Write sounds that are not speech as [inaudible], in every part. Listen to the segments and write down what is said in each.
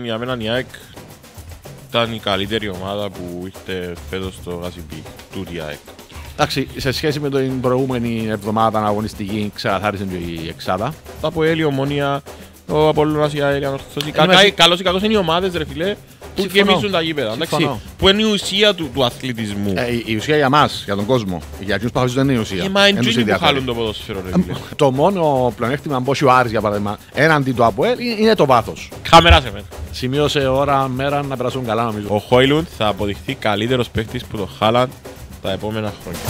Για μένα η ΑΕΚ ήταν η καλύτερη ομάδα που είχε φέτος στο Γασιμπή, του η ΑΕΚ. Εντάξει, σε σχέση με την προηγούμενη εβδομάδα αγωνιστική ξεκαθάρισε η Εξάδα. Από Έλλη, Μονία, ο Ασία, η ΑΕΚ, φιλέ, που Συμφωνώ. γεμίζουν τα γήπεδα. Εντάξει, που είναι η κακο ειναι οι ομάδες ρε φιλε που γεμιζουν τα γηπεδα ενταξει που ειναι η ουσια του, του αθλητισμού. Ε, η, ουσία για εμά, για τον κόσμο. Για ποιους που δεν είναι η ουσία. Ε, μα είναι που χάλουν το ποδόσφαιρο. Ρε, ε, το μόνο πλεονέκτημα, αν πω ο Άρης για παράδειγμα, έναντι του Αποέλ είναι το βάθος. Χαμερά σε μένα. Σημείωσε ώρα, μέρα να περάσουν καλά νομίζω. Ο Χόιλουντ θα αποδειχθεί καλύτερος παίχτης που το Χάλαν τα επόμενα χρόνια.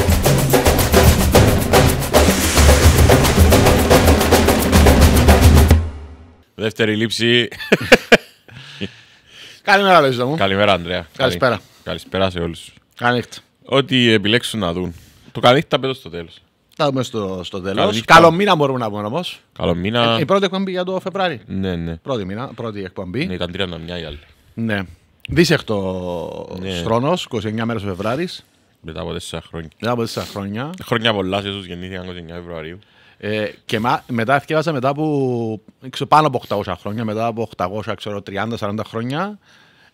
Δεύτερη λήψη. [laughs] Καλημέρα, Λεζίδα μου. Καλημέρα, Ανδρέα. Καλησπέρα. Καλησπέρα σε όλους. Καλή Ό,τι επιλέξουν να δουν. Το καλή θα πέτω στο τέλος φτάσουμε στο, στο τέλος. Καλό μήνα μπορούμε να πούμε όμως. Καλό μήνα. Ε, η πρώτη εκπομπή για το Φεβράρι. Ναι, ναι. Πρώτη μήνα, πρώτη εκπομπή. Ναι, ήταν 31 η άλλη. Ναι. Δίσεχτο ναι. 29 μέρες ο Φεβράρις. Μετά από 4 χρόνια. Μετά από 4 χρόνια. Χρόνια πολλά, ίσω γεννήθηκαν 29 Φεβρουαρίου. Ε, και μετά έφτιαξα μετά από ξέρω, πάνω από 800 χρόνια, μετά από 830-40 χρόνια.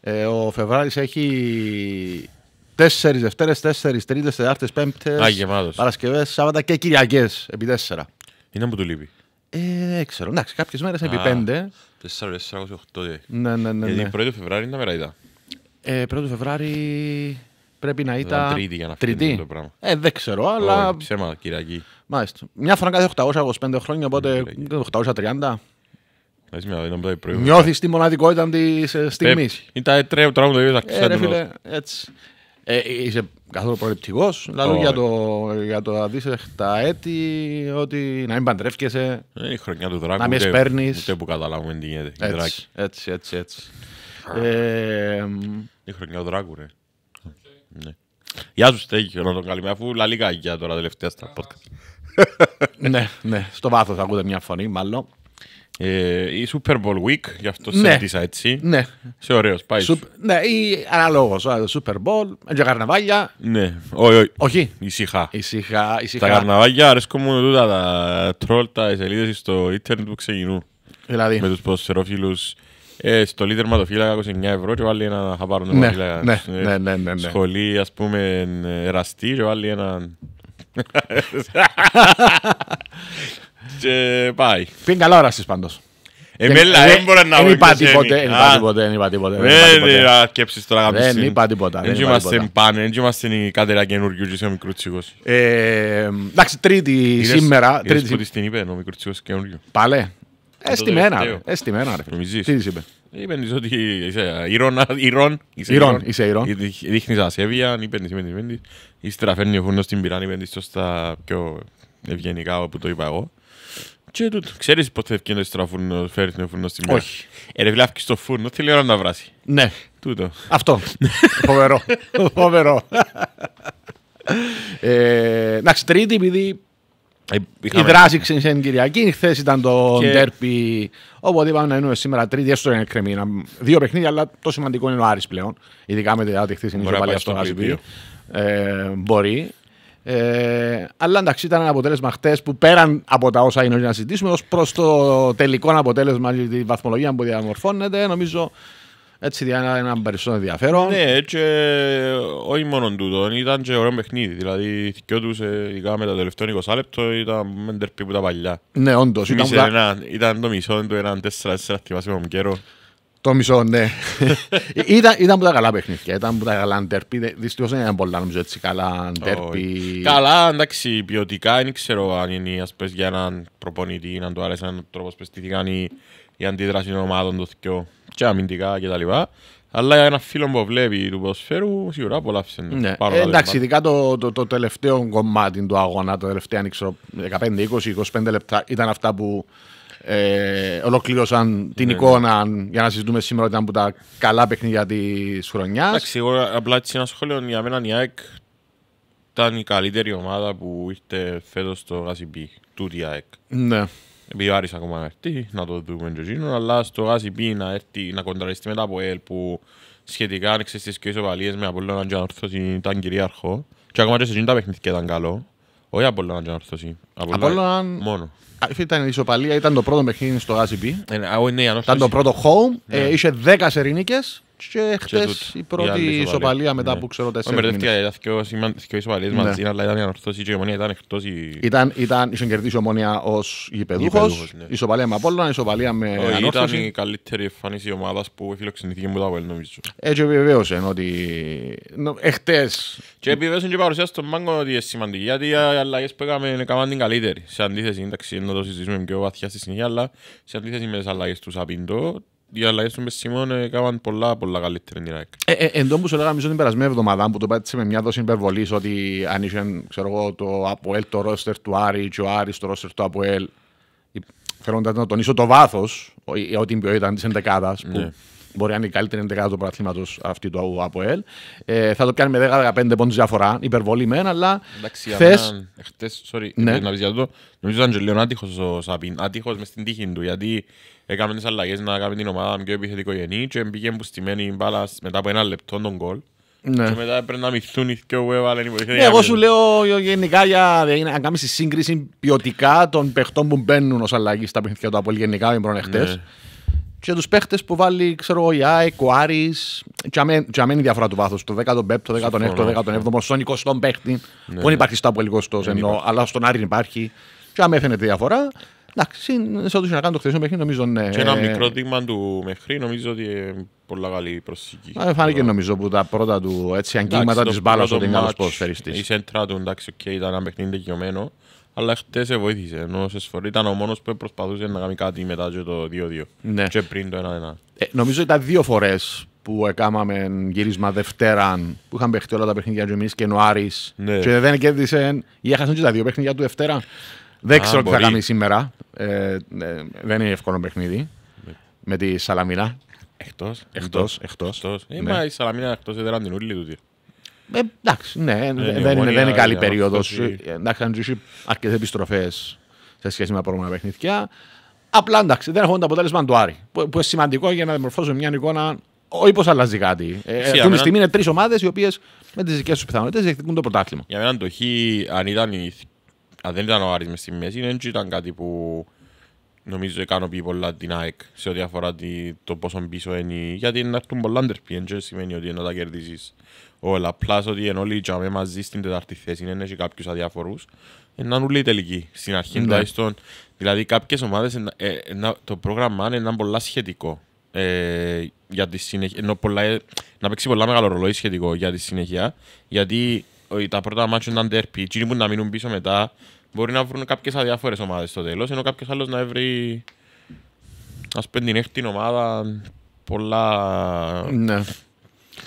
Ε, ο Φεβράρις έχει Τέσσερις Δευτέρες, τέσσερις Τρίτες, Τετάρτες, Πέμπτες. Παρασκευές, Σάββατα και Κυριακές. Επί τέσσερα. Είναι που του λείπει. Ε, ξέρω. Εντάξει, κάποιες μέρες επί πέντε. Τέσσερα, τέσσερα, οχτώ. Ε. Ναι, ναι, ναι. γιατι ναι. πρώτη Φεβράρι είναι μέρα ήταν. Ε, πρώτη Φεβράρι πρέπει να ήταν. Τρίτη για να φύγει το πράγμα. Ε, δεν ξέρω, αλλά. ψέμα, Κυριακή. Μάλιστα. Μια φορά κάθε 825 χρόνια, οπότε 830. Ναι, Νιώθει τη μοναδικότητα της ε, στιγμής. Ήταν τρέο τραγούδι, ε, έτσι. Ε, είσαι καθόλου προληπτικός. Δηλαδή για, το, για το ε, έτη, ότι να μην παντρεύκεσαι. Ε, η χρονιά του δράκου. Να μην σπέρνεις. Ούτε που καταλάβουμε τι γίνεται. Έτσι, έτσι, έτσι. έτσι. Ε, η χρονιά του δράκου, ρε. Ναι. Γεια σου, Στέκη, ο τον καλημέρα, αφού λαλίκα για τώρα τελευταία στα podcast. ναι, ναι, στο βάθος ακούτε μια φωνή, μάλλον. Ε, η Super Bowl Week, γι' αυτό ναι. συζήτησα έτσι. Ναι. Σε ωραίος, πάει. ναι, ή αναλόγως, Super Bowl, για καρναβάλια. Ναι, όχι, όχι. Όχι. Ησυχά. Ησυχά, ησυχά. Τα καρναβάλια αρέσκουν μόνο τούτα, τα τρόλ, τα σελίδες στο ίντερνετ που ξεκινούν. Δηλαδή. Με τους ποδοσφαιρόφιλους. Ε, στο Λίτερ Ματοφύλακα 29 ευρώ και βάλει ένα θα πάρουν ναι, ναι, ε, ναι, ναι, ναι, ναι, Σχολή ας πούμε εραστή και βάλει ένα... [laughs] Και πάει. Πήγε καλά ώρα πάντως. Εμέλα, ε, δεν μπορεί να ε, Δεν είπα τίποτε, δεν είπα τίποτε, δεν ε, είπα Δεν Δεν είπα τίποτα. Δεν είμαστε πάνε, δεν είμαστε οι κάτερα καινούργιου ο Εντάξει, τρίτη σήμερα. Τρίτη που την είπε Πάλε. είσαι ηρών, είσαι ηρών, ασέβεια, ευγενικά όπου το είπα εγώ. Και Ξέρεις ποτέ ευκαιρία στο φούρνο, φέρει την φούρνο στη μέρα. Όχι. Ερευνάφηκε στο φούρνο, θέλει ώρα να βράσει. Ναι. Τούτο. Αυτό. Φοβερό. Φοβερό. Ε, εντάξει, τρίτη, επειδή ε, η δράση ξεκίνησε την Κυριακή, χθες ήταν το τέρπι. ντέρπι. Οπότε είπαμε να είναι σήμερα τρίτη, έστω είναι κρεμή. Δύο παιχνίδια, αλλά το σημαντικό είναι ο Άρης πλέον. Ειδικά με τη δεδομένη χθε είναι η Μπορεί. Ε, αλλά εντάξει, ήταν ένα αποτέλεσμα χτες που πέραν από τα όσα είναι να συζητήσουμε, ως προς το τελικό αποτέλεσμα και τη βαθμολογία που διαμορφώνεται, νομίζω έτσι ένα, ένα περισσότερο ενδιαφέρον. Ναι, και ε, όχι μόνο τούτο, ήταν και ωραίο παιχνίδι. Δηλαδή, και τους, ε, ειδικά με τα τελευταία 20 λεπτό, ήταν με από τα παλιά. Ναι, όντως. Ήταν, ήταν, ήταν το μισό του, έναν 4-4, θυμάσαι με τον καιρό. Το μισό, ναι. [laughs] ήταν, ήταν που τα καλά παιχνίδια. Ήταν που τα καλά ντέρπι. Δυστυχώς δεν ήταν πολλά νομίζω έτσι καλά ντέρπι. Καλά, εντάξει, ποιοτικά δεν ξέρω αν είναι ας πες, για έναν προπονητή να του άρεσε έναν τρόπος που στηθήκαν οι αντίδρασης των ομάδων τους και, και αμυντικά κτλ. Αλλά για ένα φίλο που βλέπει του ποδοσφαίρου, σίγουρα απολαύσε. Ναι. Ε, εντάξει, ειδικά το, το, το, τελευταίο κομμάτι του αγώνα, το τελευταίο, 15 15-20-25 λεπτά ήταν αυτά που ε, ολοκλήρωσαν την ναι, ναι. εικόνα για να συζητούμε σήμερα ότι ήταν από τα καλά παιχνίδια της χρονιάς. Εντάξει, εγώ απλά έτσι ένα σχόλιο για μένα η ΑΕΚ ήταν η καλύτερη ομάδα που ήρθε φέτος στο Γασιμπή. Τούτη η ΑΕΚ. Ναι. Επειδή άρεσε ακόμα να έρθει, να το δούμε και εκείνο, αλλά στο Γασιμπή να, έρθει, να κοντραριστεί μετά από ΕΛ που σχετικά άνοιξε στι ο ισοπαλίες με Απόλλωνα και Ανόρθωση ήταν κυρίαρχο. Και ακόμα και σε εκείνη τα παιχνίδια ήταν καλό. Όχι Απόλλωνα και Ορθωσή. Απόλλωνα μόνο. Ήταν η ισοπαλία, ήταν το πρώτο παιχνίδι στο ACB. Ε, ναι, ήταν το πρώτο home, ναι. ε, είχε 10 σερινίκες και χτε η πρώτη η ισοπαλία μετά ναι. που ξέρω τέσσερα. Όχι, μπερδεύτηκα, ήταν πιο ισοπαλίες ναι. μαζί, αλλά ήταν εκτό η Ομονία, ήταν εκτό η. Ήταν, ήταν, είχε κερδίσει η Ομονία ως γηπεδούχος. Ναι. Ισοπαλία με Απόλλωνα, ισοπαλία με. Όχι, ήταν η καλύτερη εμφάνιση ομάδας που φιλοξενήθηκε μου τα Απόλλωνα, νομίζω. Έτσι ε, επιβεβαίωσε ότι. Εχθέ. Και επιβεβαίωσε και παρουσία στον Μάγκο ότι είναι σημαντική, γιατί οι αλλαγές που έκαμε έκαναν την καλύτερη. Σε αντίθεση, εντάξει, να το συζητήσουμε πιο βαθιά στη συνέχεια, αλλά σε αντίθεση με τις αλλαγές του Σαπίντο, οι αλλαγές του Μεσημών ε, έκαναν πολλά, πολλά καλύτερη την ΑΕΚ. Ε, ε εν τω που σου λέγαμε την περασμένη εβδομάδα που το πάτησε με μια δόση υπερβολής ότι αν είχε ξέρω εγώ, το ΑΠΟΕΛ το ρόστερ του Άρη και ο Άρης το ρόστερ του ΑΠΟΕΛ θέλω να τονίσω το βάθος, ό,τι την ποιότητα της ενδεκάδας, που ναι. μπορεί να είναι η καλύτερη εντεκάδα του πρωταθλήματος αυτή του ΑΠΟΕΛ. Ε, θα το πιάνει με 10-15 πόντους διαφορά, υπερβολή μεν, αλλά. Εντάξει, ναι. νομίζω ότι ήταν λίγο άτυχος ο Σαπίν, άτυχος μες στην τύχη του, γιατί έκαμε τις αλλαγές να κάνουμε την ομάδα πιο γενή και πήγε μπουστημένη η μπάλα μετά από ένα λεπτό τον κόλ. Ναι. Και μετά πρέπει να μυθούν οι που έβαλαν ναι, Εγώ σου λέω γενικά για να κάνεις τη σύγκριση ποιοτικά των παιχτών που μπαίνουν ως αλλαγή στα παιχνίδια του από γενικά με προνεχτές. Ναι. Και τους παίχτες που βάλει, ξέρω εγώ, η ΑΕΚ, ο Άρης. Τι αμένει η διαφορά του βάθους. Το 15ο, το 16ο, το 17ο, στον 20ο παίχτη. Ναι. Δεν ναι. υπάρχει στα πολύ στο ενώ, αλλά στον Άρη υπάρχει. Και αμέφαινε τη διαφορά. Εντάξει, σε ό,τι να κάνει το χθεσινό παιχνίδι, νομίζω ναι. Και ένα ε, μικρό δείγμα του μέχρι, νομίζω ότι είναι πολλά καλή προσοχή. Ε, φάνηκε νομίζω που τα πρώτα του έτσι, αγγίγματα της μπάλας ότι είναι καλός ποδοσφαιριστής. Η σέντρα του εντάξει, okay, ήταν ένα παιχνίδι τελειωμένο, αλλά χτες σε βοήθησε. Ενώ σε σφορή ήταν ο μόνος που προσπαθούσε να κάνει κάτι μετά και το 2-2. Ναι. Και πριν το 1-1. Ε, νομίζω ήταν δύο φορές που έκαναμε γύρισμα Δευτέρα που είχαν παιχτεί όλα τα παιχνίδια του εμείς και Νοάρη. Ναι. Και δεν κέρδισε ή έχασαν και τα δύο παιχνίδια του Δευτέρα. Δεν ξέρω τι θα κάνει σήμερα. Ε, ε, δεν είναι εύκολο παιχνίδι. Με τη Σαλαμίνα. Εκτός. Εκτός. Εκτό. η Σαλαμίνα εκτός δεν την ούλη του. Ε, εντάξει, ναι, δεν, είναι, καλή περίοδο. Εντάξει, αν ζήσει αρκετές επιστροφές σε σχέση με τα προηγούμενα παιχνίδια. Απλά εντάξει, δεν έχουν το αποτέλεσμα του Άρη. Που, είναι σημαντικό για να δημορφώσουν μια εικόνα. Όχι πω αλλάζει κάτι. Αυτή τη στιγμή είναι τρεις ομάδες οι οποίες με τις δικές τους πιθανότητες διεκδικούν το πρωτάθλημα. Για μένα το Χ, αν ήταν η αν δεν ήταν ο Άρης μες στη μέση, δεν ήταν κάτι που νομίζω ικανοποιεί πολλά την ΑΕΚ σε ό,τι αφορά το πόσο πίσω είναι. Γιατί να έρθουν πολλά αντερπίεν δεν σημαίνει ότι να τα κερδίσεις όλα. Πλάς ότι ενώ λίτσαμε μαζί στην τετάρτη θέση, είναι έχει κάποιους αδιάφορους, να είναι όλοι τελικοί στην αρχή. Ναι. δηλαδή κάποιες ομάδες, ε, το πρόγραμμα είναι πολλά σχετικό. Ε, για τη συνεχεία, ενώ πολλά, ε, να παίξει πολλά μεγάλο ρολόι σχετικό για τη συνέχεια, γιατί τα πρώτα μάτια ήταν τέρπι, εκείνοι που να μείνουν πίσω μετά Μπορεί να βρουν κάποιες αδιάφορες ομάδες στο τέλος, ενώ κάποιος άλλος να βρει. Ας πούμε την έκτη ομάδα, πολλά. Ναι.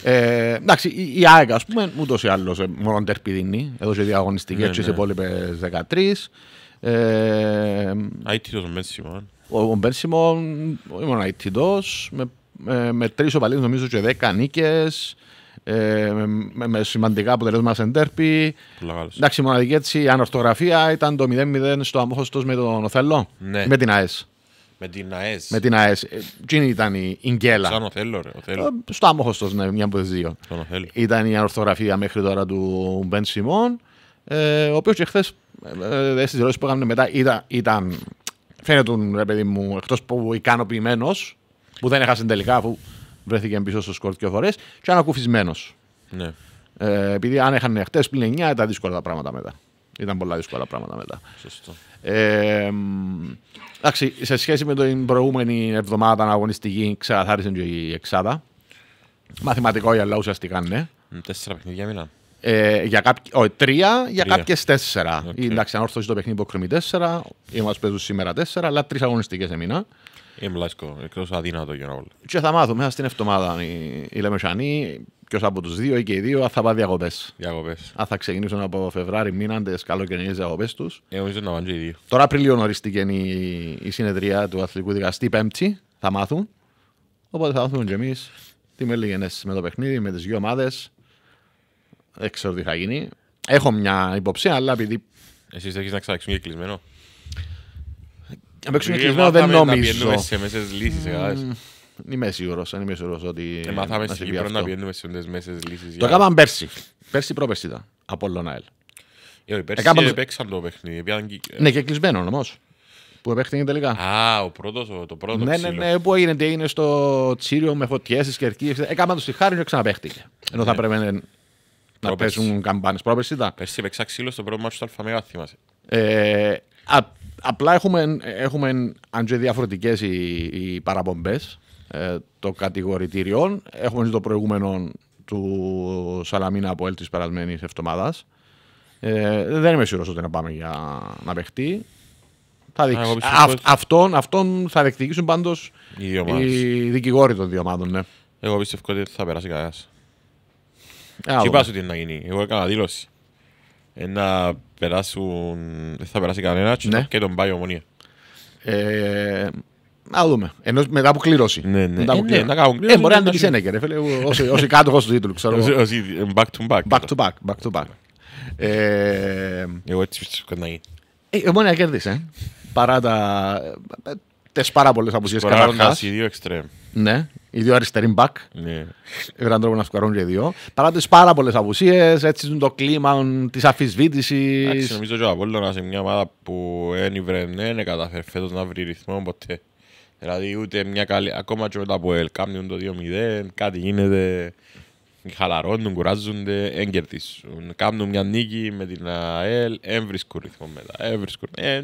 Ε, εντάξει, η ΑΕΚ, ας πούμε, ούτως ή άλλως μόνο τερπιδινή. Έδωσε διαγωνιστική έτσι και σε υπόλοιπες 13. Ε, αίτητος ο Μπένσιμον. Ο Μπένσιμον ήμουν αίτητος, με, με τρεις οπαλίες νομίζω και δέκα νίκες ε, με, με, σημαντικά αποτελέσματα σε Η Εντάξει, μοναδική έτσι, η ανορθογραφία ήταν το 0-0 στο αμόχωστος με τον Οθέλο. Ναι. Με την ΑΕΣ. Με την ΑΕΣ. Με την ΑΕΣ. Τι ε, ήταν η Ιγκέλα. Σαν Οθέλο, ρε. Οθέλο. Ε, στο αμόχωστος, ναι, μια από τις δύο. Ήταν η ανορθογραφία μέχρι τώρα του Μπεν Σιμών. Ε, ο οποίος και χθες ε, ε στις δηλώσεις που έκανε μετά ήταν, ήταν φαίνεται ρε παιδί μου, εκτός που ικανοποιημένος, που δεν έχασε τελικά, αφού βρέθηκε πίσω στο σκορ δύο φορέ και ανακουφισμένο. Ναι. Ε, επειδή αν είχαν χτες πλην 9 ήταν δύσκολα τα πράγματα μετά. Ήταν πολλά δύσκολα πράγματα μετά. Σωστό. Ε, εντάξει, σε σχέση με την προηγούμενη εβδομάδα αγωνιστική, ξεκαθάρισε και η Εξάδα. Μαθηματικό για αλλά ουσιαστικά ναι. Τέσσερα παιχνίδια μήνα. Ε, για όχι, τρία, για κάποιες τέσσερα. Okay. εντάξει, αν όρθωσε το παιχνίδι που κρυμεί τέσσερα, ή μα παίζουν σήμερα τέσσερα, αλλά τρεις αγωνιστικές έμεινα. Εμπλάσκο, εκτό αδύνατο για όλου. Και θα μάθω μέσα στην εβδομάδα η Λεμεσανή, ποιος από τους δύο ή και οι δύο, θα πάει διακοπές. Διακοπές. Αν θα ξεκινήσουν από Φεβράρι, μήναντες, καλοκαιρινές διακοπές τους. Ε, νομίζω να και οι δύο. Τώρα Απριλίου ορίστηκε η, η συνεδρία του αθλητικού δικαστή Πέμπτη. Θα μάθουν. Οπότε θα μάθουμε κι εμείς τι με λίγενε με το παιχνίδι, με τις δύο ομάδες. Δεν ξέρω τι θα γίνει. Έχω μια υποψία, αλλά επειδή. Εσείς έχεις να ξαναξυγεί κλεισμένο. Αν παίξουν κλεισμένο δεν νομίζω. Να σε μέσες λύσεις, Είμαι σίγουρος, αν είμαι σίγουρος ότι... Μάθαμε στην Κύπρο να πιένουμε σε μέσες λύσεις. Ε, το κάναμε πέρσι. Πέρσι πρόπερσι ήταν. Από Λονάελ. Ε, πέρσι παίξαν το παιχνίδι. Ναι, και κλεισμένο όμως. Που επέκτηνε τελικά. Α, ο πρώτος, το πρώτο. Ναι, ναι, ναι, που έγινε, έγινε στο Τσίριο με φωτιέ, τι κερκίε. Έκανα του τη χάρη και ξαναπέχτηκε. Ενώ θα ναι. πρέπει να παίζουν καμπάνες. Πρόπερση ήταν. Πέρσι παίξα ξύλο στο πρώτο μάτι του Αλφαμέγα, θυμάσαι. Ε, Απλά έχουμε, έχουμε αν και οι, οι παραπομπές ε, των κατηγορητήριων. Έχουμε το προηγούμενο του Σαλαμίνα από της περασμένης εβδομάδας. Ε, δεν είμαι σίγουρος ότι να πάμε για να παιχτεί. Θα Α, αυτόν, αυτόν θα διεκδικήσουν πάντως οι, δικηγόροι των δύο ομάδων. Ναι. Εγώ πιστεύω ότι θα περάσει κανένας. Τι πάει τι να γίνει. Εγώ έκανα δήλωση. Ένα ε, περάσουν, δεν θα περάσει κανένας ναι. και τον πάει ομονία. Ε, να δούμε. Ενώ μετά που κληρώσει. Ναι, ναι, Μετά που ε, ναι, ε μπορεί να είναι και σένα, φίλε. Όσοι, κάτω του τίτλου, back to back. Back to back. back, to back. Εγώ έτσι πιστεύω να γίνει. Η ομονία κέρδισε. Παρά τα... Τες πάρα πολλές απουσίες καθαροντάς. Παρά χάσει δύο εξτρέμ. Ναι, οι δύο αριστεροί μπακ. Ναι. Έναν τρόπο να σκουαρώνουν και οι δύο. Παρά τις πάρα πολλές απουσίες, έτσι είναι το κλίμα της αφισβήτησης. Νομίζω ότι ο Απόλλωνας είναι μια ομάδα που ένιβρε, δεν καταφέρει φέτος να βρει ρυθμό ποτέ. Δηλαδή ούτε μια καλή. Ακόμα και μετά από ΕΛ, το 2-0, κάτι γίνεται. Χαλαρώνουν, κουράζονται, έγκερτισουν. Κάνουν μια νίκη με την ΑΕΛ, έμβρισκουν ρυθμό μετά. Έμβρισκουν. Ε,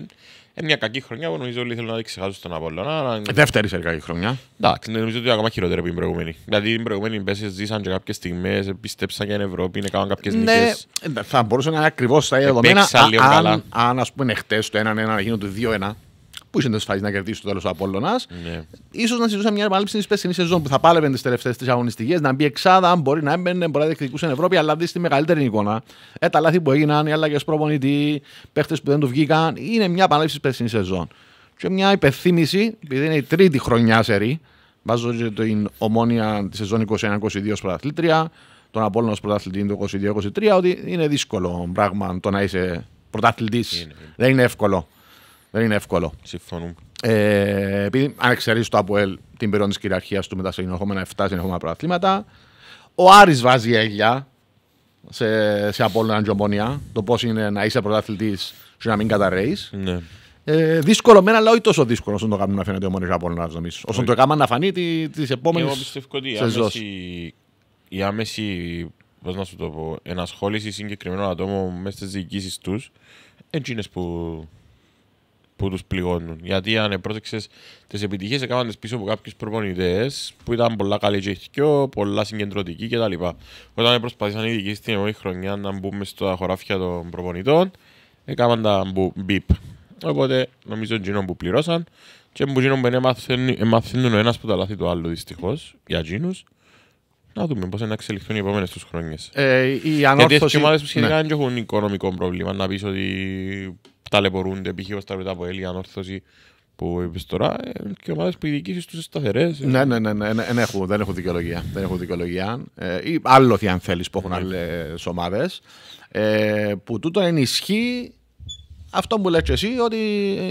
είναι μια κακή χρονιά που νομίζω ότι θέλουν να ξεχάσω στον Απόλλωνα. Ε, δεύτερη σε κακή χρονιά. Εντάξει, νομίζω ότι ακόμα χειρότερη από την προηγούμενη. Δηλαδή την προηγούμενη πέση ζήσαν και κάποιες στιγμές, ε, πίστεψαν για την Ευρώπη, είναι κάποιε νίκε. ναι, ε, Θα μπορούσε να είναι ακριβώς τα ίδια δεδομένα. Αν, αν, ας πούμε χτες το 1-1 να γίνουν το 2-1 που είσαι να κερδίσεις το τέλος ο Απόλυτονα. Ναι. σω να συζητούσαμε μια επανάληψη τη πέσινη σεζόν που θα πάλευε τις τελευταίες τρεις αγωνιστικές, να μπει εξάδα, αν μπορεί να έμπαινε, μπορεί να διεκδικούσε στην Ευρώπη, αλλά δεις τη μεγαλύτερη εικόνα. Ε, τα λάθη που έγιναν, οι αλλαγές προπονητή, παίχτες που δεν του βγήκαν, είναι μια επανάληψη της πέσινη σεζόν. Και μια υπενθύμηση, επειδή είναι η τρίτη χρονιά σερή, βάζω και την ομόνια της σεζόν 21-22 ως πρωταθλήτρια, τον Απόλυτονα ως πρωταθλητή το 22-23, ότι είναι δύσκολο πράγμα το να είσαι πρωταθλητής. Δεν είναι εύκολο. Δεν είναι εύκολο. Συμφωνούμε. Ε, επειδή αν εξαιρέσει το ΑΠΟΕΛ την περίοδο της κυριαρχίας του με τα συνεχόμενα 7 συνεχόμενα προαθλήματα Ο Άρης βάζει η σε, σε Απόλλωνα Τζομπονιά. Το πώς είναι να είσαι πρωταθλητής και να μην καταραίεις. Ναι. Ε, δύσκολο μένα, αλλά όχι τόσο δύσκολο όσο το κάνουμε να φαίνεται ο Μόνιχα Απολλωνάς. νομίζω. το έκαναν να φανεί τη επόμενη. Εγώ πιστεύω ότι η άμεση, η άμεση πώς να σου το πω, ενασχόληση συγκεκριμένων ατόμων μέσα στις διοικήσεις τους, είναι που που τους πληγώνουν. Γιατί αν πρόσεξε τις επιτυχίες, έκαναν πίσω από κάποιους προπονητές που ήταν πολλά καλή και πολλά συγκεντρωτικοί κτλ. Όταν προσπαθήσαν οι ειδικοί στην επόμενη χρονιά να μπούμε στα χωράφια των προπονητών, έκαναν τα μπιπ. Οπότε νομίζω ότι που πληρώσαν και που γίνουν που μαθαίνουν ο ένας που τα λάθη του άλλου δυστυχώς για τζίνου. Να δούμε πώς θα εξελιχθούν οι επόμενες τους χρόνε. Ε, η ανόρθωση... ομάδε που σχετικά δεν ναι. έχουν οικονομικό πρόβλημα να πεις ότι ταλαιπωρούνται, π.χ. ο τα από Έλλη, ανόρθωση που είπες τώρα, και ομάδες που οι του σταθερέ. σταθερές. Ναι, ναι, ναι, ναι, ναι, δεν έχω δικαιολογία. Δεν έχουν δικαιολογία. ή τι αν θέλεις, που έχουν άλλες ομάδες. που τούτο ενισχύει αυτό που λες και εσύ ότι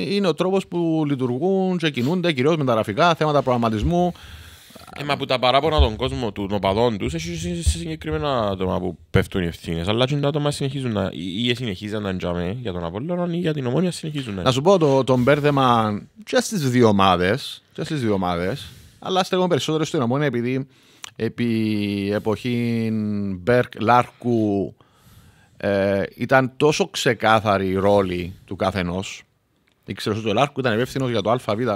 είναι ο τρόπος που λειτουργούν και κινούνται κυρίως με τα γραφικά, θέματα προγραμματισμού, ε, μα που τα παράπονα των κόσμων, των οπαδών τους, έχει συγκεκριμένα άτομα που πέφτουν οι ευθύνες. Αλλά και τα άτομα συνεχίζουν να. ή συνεχίζουν να τζαμέ για τον Απόλλωνα ή για την Ομόνια συνεχίζουν να. Να σου πω το, μπέρδεμα και στις δύο ομάδες. Και στις δύο ομάδες. Αλλά στέγω περισσότερο στην Ομόνια επειδή επί εποχή Μπέρκ Λάρκου ε, ήταν τόσο ξεκάθαρη η ρόλη του καθενός. Ήξερες ότι ο Λάρκου ήταν υπεύθυνος για το ΑΒΓΔ.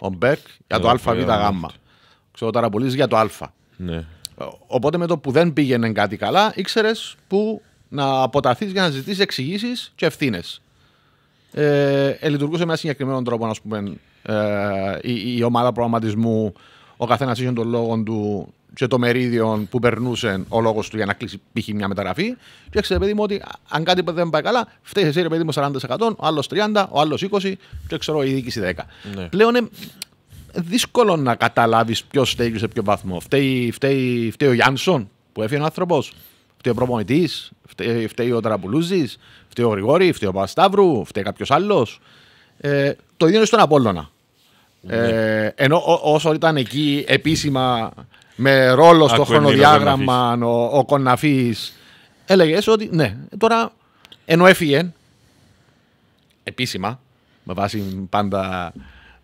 Ο Μπέρκ για το ε, ΑΒΓ ξέρω πολύ, για το Α. Ναι. Οπότε με το που δεν πήγαινε κάτι καλά, ήξερες που να αποταθείς για να ζητήσεις εξηγήσεις και ευθύνες. Ε, ε, λειτουργούσε με ένα συγκεκριμένο τρόπο, ας πούμε, ε, η, ομάδα προγραμματισμού. Ο καθένας είχε τον λόγο του και το μερίδιο που περνούσε ο λόγος του για να κλείσει π.χ. μια μεταγραφή. Και ξέρετε, παιδί μου, ότι αν κάτι δεν πάει καλά, φταίει εσύ, ρε παιδί μου, 40%, ο άλλος 30%, ο άλλος 20% και ξέρω, η διοίκηση 10%. Ναι. Πλέον ε, δύσκολο να καταλάβεις ποιος φταίει σε ποιο βαθμό. Φταίει, φταίει, φταίει ο Γιάννσον που έφυγε ο άνθρωπος. Φταίει ο προπονητής. Φταίει, φταίει ο Τραμπουλούζης. Φταίει ο Γρηγόρη. Φταίει ο Πασταύρου. Φταίει κάποιος άλλος. Ε, το ίδιο είναι στον Απόλλωνα. Ναι. Ε, ενώ ό, όσο ήταν εκεί επίσημα με ρόλο στο χρονοδιάγραμμα ο, ο Κοναφής, έλεγες ότι ναι, τώρα ενώ έφυγε επίσημα με βάση πάντα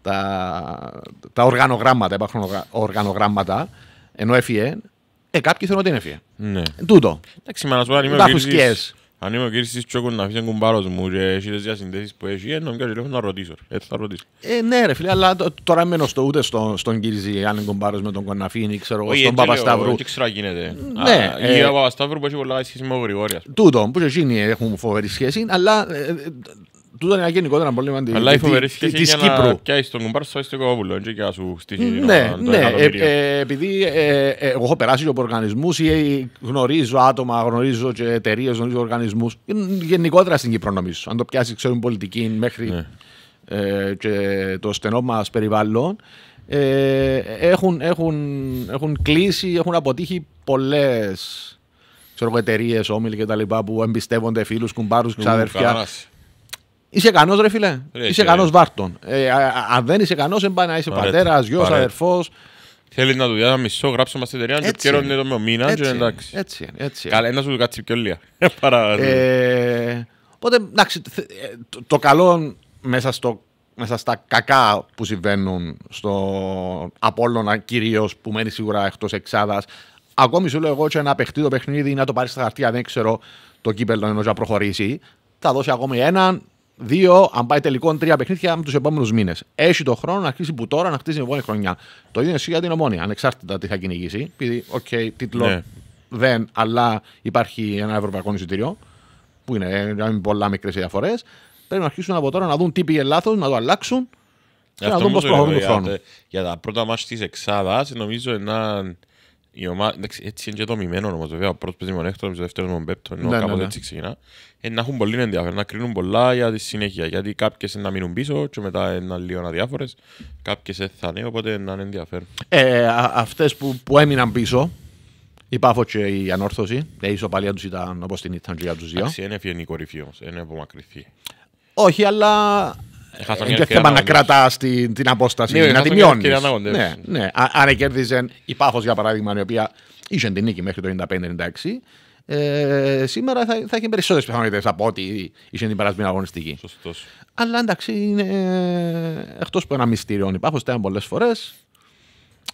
τα, τα οργανογράμματα, υπάρχουν οργανογράμματα, ενώ έφυγε, ε, κάποιοι θέλουν ότι είναι έφυγε. Ναι. Τούτο. Εντάξει, μα να σου πω, αν είμαι ο Κύρσης, αν είμαι ο Κύρσης τσόκο να αφήσει κουμπάρος μου και εσύ τις διασυνδέσεις που έχει, ενώ μικρό τηλέφωνο να ρωτήσω. Έτσι ε, θα ρωτήσω. Ε, ναι ρε φίλε, αλλά τώρα μένω στο ούτε στο, στον Κύρση, αν είναι κουμπάρος με τον Κοναφίνη, ξέρω, Όχι, στον Παπασταύρου. Και ξέρω γίνεται. Ναι. Ε, ε, ο Παπασταύρου που έχει πολλά σχέση με ο Γρηγόρια. Τούτο, που και εκείνοι έχουν φοβερή σχέση, αλλά ε, ε, τούτο είναι ένα γενικότερα πρόβλημα Αλλά η φοβερή σχέση της για να πιάσεις τον κουμπάρσο στο κοβούλο και για σου στήσει ναι, ναι, ε, ε, επειδή ε, εγώ έχω περάσει από οργανισμούς ή γνωρίζω άτομα, γνωρίζω και εταιρείες, γνωρίζω οργανισμούς. γενικότερα στην Κύπρο νομίζω αν το πιάσεις ξέρουν πολιτική μέχρι ναι. και το στενό μας περιβάλλον έχουν, έχουν, έχουν κλείσει, έχουν αποτύχει πολλές ξέρω, εταιρείες, όμιλοι και που εμπιστεύονται φίλους, κουμπάρους, ξαδερφιά. Είσαι κανός, ρε φίλε. είσαι κανό βάρτον. Ε, αν δεν είσαι κανός, δεν πάει να είσαι πατέρας, γιο, αδερφός. Θέλει να δουλειά, να μισό, γράψω μας στην εταιρεία και είναι το με μήνα. Έτσι, εντάξει. Έτσι, έτσι. Καλά, ένα σου του πιο λίγα. [laughs] Ε, οπότε, εντάξει, ε, το, το καλό μέσα, στο, μέσα στα κακά που συμβαίνουν στο Απόλλωνα κυρίως που μένει σίγουρα εκτός εξάδας. Ακόμη σου λέω εγώ και να παιχτεί το παιχνίδι, να το πάρεις στα χαρτιά, δεν ξέρω το κύπελο να προχωρήσει. Θα δώσει ακόμη έναν, δύο, αν πάει τελικό, τρία παιχνίδια με τους επόμενους μήνες. Έχει το χρόνο να χτίσει που τώρα να χτίσει την επόμενη χρονιά. Το ίδιο ισχύει για την ομόνια, ανεξάρτητα τι θα κυνηγήσει. Επειδή, οκ, okay, τίτλο ναι. δεν, αλλά υπάρχει ένα ευρωπαϊκό εισιτήριο, που είναι, είναι πολλά μικρές διαφορές. Πρέπει να αρχίσουν από τώρα να δουν τι πήγε λάθος, να το αλλάξουν και Αυτό να δουν πώς προχωρούν τον χρόνο. Για τα πρώτα μα της Εξάδας, νομίζω έναν η ομάδα, εντάξει, έτσι είναι και δομημένο όμως, βέβαια, ο πρώτος παιδί με τον ο δεύτερος με τον ενώ ναι, κάποτε ναι, ναι. έτσι ναι. ξεκινά, ε, να έχουν πολύ ενδιαφέρον, να κρίνουν πολλά για τη συνέχεια, γιατί κάποιες να μείνουν πίσω και μετά να λίγο αδιάφορες, κάποιες θα είναι, οπότε να είναι ενδιαφέρον. Ε, αυτές που, που έμειναν πίσω, η Πάφος και η Ανόρθωση, ε, η ισοπαλία τους ήταν όπως την ήταν και για τους δύο. Εντάξει, είναι η κορυφή όμως, είναι απομακρυθεί. Όχι, αλλά ε, είναι και θέμα να κρατά την, την απόσταση, ναι, να τη μειώνει. Ναι, ναι. Αν κέρδιζε η Πάφο, για παράδειγμα, η οποία είχε την νίκη μέχρι το 1995 96 ε, σήμερα θα, θα έχει περισσότερες πιθανότητες από ό,τι είχε την περασμένη αγωνιστική. Αλλά εντάξει, είναι ε, εκτός από ένα μυστήριο. Πάφο, στέμα πολλές φορές.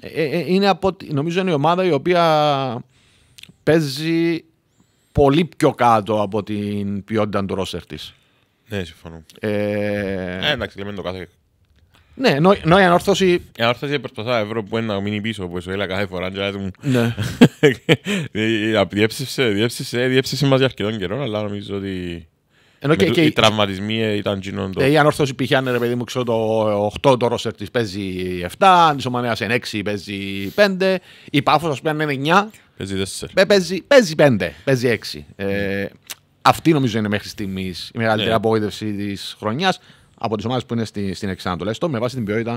Ε, ε, είναι νομίζω είναι η ομάδα η οποία παίζει πολύ πιο κάτω από την ποιότητα του ρόσερ της. Ναι, συμφωνώ. Ε, ε... εντάξει, λέμε το κάθε. Ναι, ενώ η ανόρθωση. Η ανόρθωση προσπαθά ευρώ που να μείνει πίσω σου έλεγα κάθε φορά. Ναι. [laughs] Ε, ε, διέψευσε, διέψευσε, διέψευσε μας για καιρών, αλλά νομίζω ότι. Ενώ και, και οι τραυματισμοί ήταν γίνοντο. Η ανόρθωση π.χ. αν ρε παιδί μου ξέρω το 8 το ρόσερ της παίζει 7, αν τη ομανέα είναι 6 παίζει 5, η πάφος ας πούμε είναι 9. Παίζει 4. Παίζει, 5, παίζει 6. Ε, ναι. Αυτή νομίζω είναι μέχρι στιγμής η μεγαλύτερη yeah. Ναι. απογοήτευση της χρονιάς από τις ομάδες που είναι στην, στην Εξάννα με βάση την ποιότητα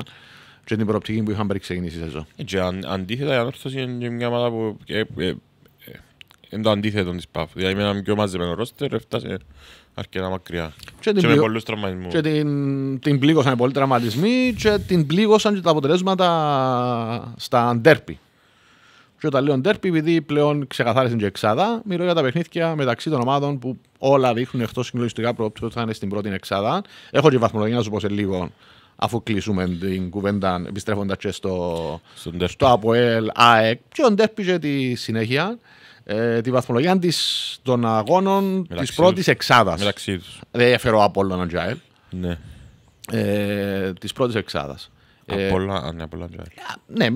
και την προοπτική που είχαν ξεκινήσει η σεζόν. Και αν, αντίθετα, η Ανόρθωση είναι μια ομάδα που ε, ε, ε, είναι το αντίθετο της ΠΑΦ. Δηλαδή, με ένα πιο μαζεμένο ρόστερ έφτασε αρκετά μακριά. Και, και με πολλούς τραυματισμούς. Και την, την πλήγωσαν οι πολλοί τραυματισμοί και την πλήγωσαν και τα αποτελέσματα στα αντέρπη. Και όταν λέω ντέρπι, επειδή πλέον ξεκαθάρισε την εξάδα, μιλώ για τα παιχνίδια μεταξύ των ομάδων που όλα δείχνουν εκτός συγκλονιστικά προοπτικά ότι θα είναι στην πρώτη εξάδα. Έχω και βαθμολογία να σου πω σε λίγο, αφού κλείσουμε την κουβέντα, επιστρέφοντας και στο, στο ΑΠΟΕΛ, ΑΕΚ. Και ο ντέρπι για τη συνέχεια. Ε, τη βαθμολογία των αγώνων της πρώτη εξάδα. Δεν έφερε ο Απόλυτο Τζάιλ. Ναι. Ε, της πρώτης εξάδας. Απολα... Ε, ναι, απολα... ναι,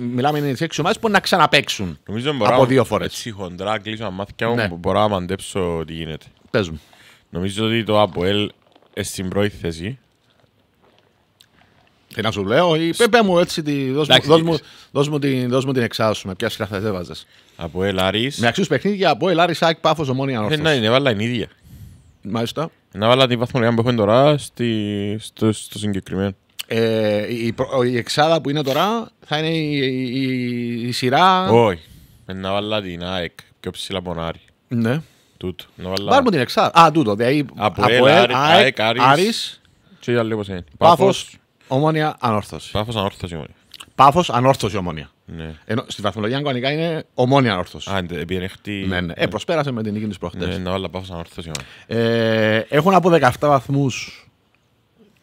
μιλάμε για τι έξι ομάδες που να ξαναπέξουν. Νομίζω μπορώ, από δύο φορές. Έτσι χοντρά κλείσω μάθηκα μου ναι. μπορώ να μαντέψω τι γίνεται. Πες μου. Νομίζω ότι το ΑΠΟΕΛ ε, στην πρώτη θέση. Τι να σου λέω, ή πέπε μου έτσι, τη, δώσ, μου, δώσ, μου, δώσ, μου, την, δώσ μου την εξάσου με ποια σειρά θα Από ελάρι. Με αξίους παιχνίδια, από Ελάρης, ΑΕΚ, Πάφος, Ομόνια, ε, Ναι, ναι, βάλα την ίδια. Μάλιστα. Να βάλα την βαθμολογία που έχουμε τώρα στο, στο συγκεκριμένο. Ε, η, προ, η, εξάδα που είναι τώρα θα είναι η, η, η σειρά. Όχι. Να βάλω την ΑΕΚ πιο ψηλά πονάρι. Ναι. Τούτο. Πάρουμε την εξάδα. Α, τούτο. Δηλαδή, από, από ΕΛ, ΑΕΚ, Άρη. Τι άλλο λίγο σε Πάφο, Ομόνια, Ανόρθωση. Πάφο, Ανόρθωση, Ομόνια. Πάφο, Ανόρθωση, Ομόνια. Ναι. Ενώ στη βαθμολογία αγγλικά είναι ομόνια ανόρθωση. Αν δεν πήρε χτί. Ναι, ναι. Ε, προσπέρασε με την νίκη τη προχτές. Ναι, ναι, όλα πάω σαν ανόρθωση. Ε, έχουν από 17 βαθμού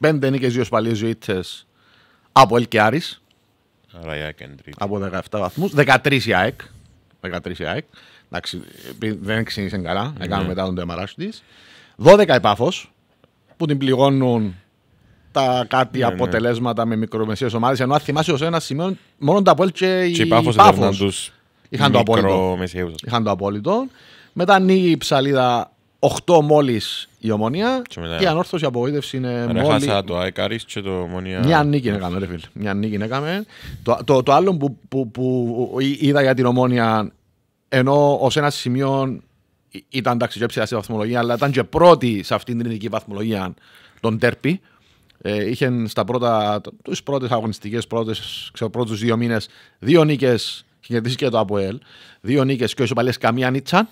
Πέντε νίκες, δύο σπαλίες, δύο ήττες από Άρη. Από 17 βαθμού. 13 η ΑΕΚ. 13 η ΑΕΚ. Εντάξει, δεν ξυνησε καλα να κάνουμε μετά τον τεμαράσι τη. 12 η Πάφο που την πληγώνουν τα κάτι ναι, ναι. αποτελέσματα ναι. με μικρομεσαίες ομάδες. Ενώ αν θυμάσαι ως ένας σημείο, μόνο τα Πόλτσε ή οι Πάφο είχαν το απόλυτο. Είχαν το απόλυτο. Μετά νίγη και η Πάφο είχαν, το απόλυτο. είχαν το απόλυτο. Μετά ανοίγει η ψαλίδα 8 μόλις η ομονία και η ανόρθωση απογοήτευση είναι μόλι. Έχασα το Άικαρι και το ομονία. Μια νίκη έκαμε, ρε φίλε. Μια νίκη έκαμε. Το, το, το άλλο που, που, που είδα για την ομονία ενώ ως ένα σημείο ήταν εντάξει και ψηλά στη βαθμολογία, αλλά ήταν και πρώτη σε αυτήν την ειδική βαθμολογία τον Τέρπι. Ε, είχε στα πρώτα, τους πρώτες αγωνιστικές, πρώτες, δύο μήνες, δύο νίκες, είχε και το ΑΠΟΕΛ, δύο νίκες και όσο παλιέ καμία νίτσαν.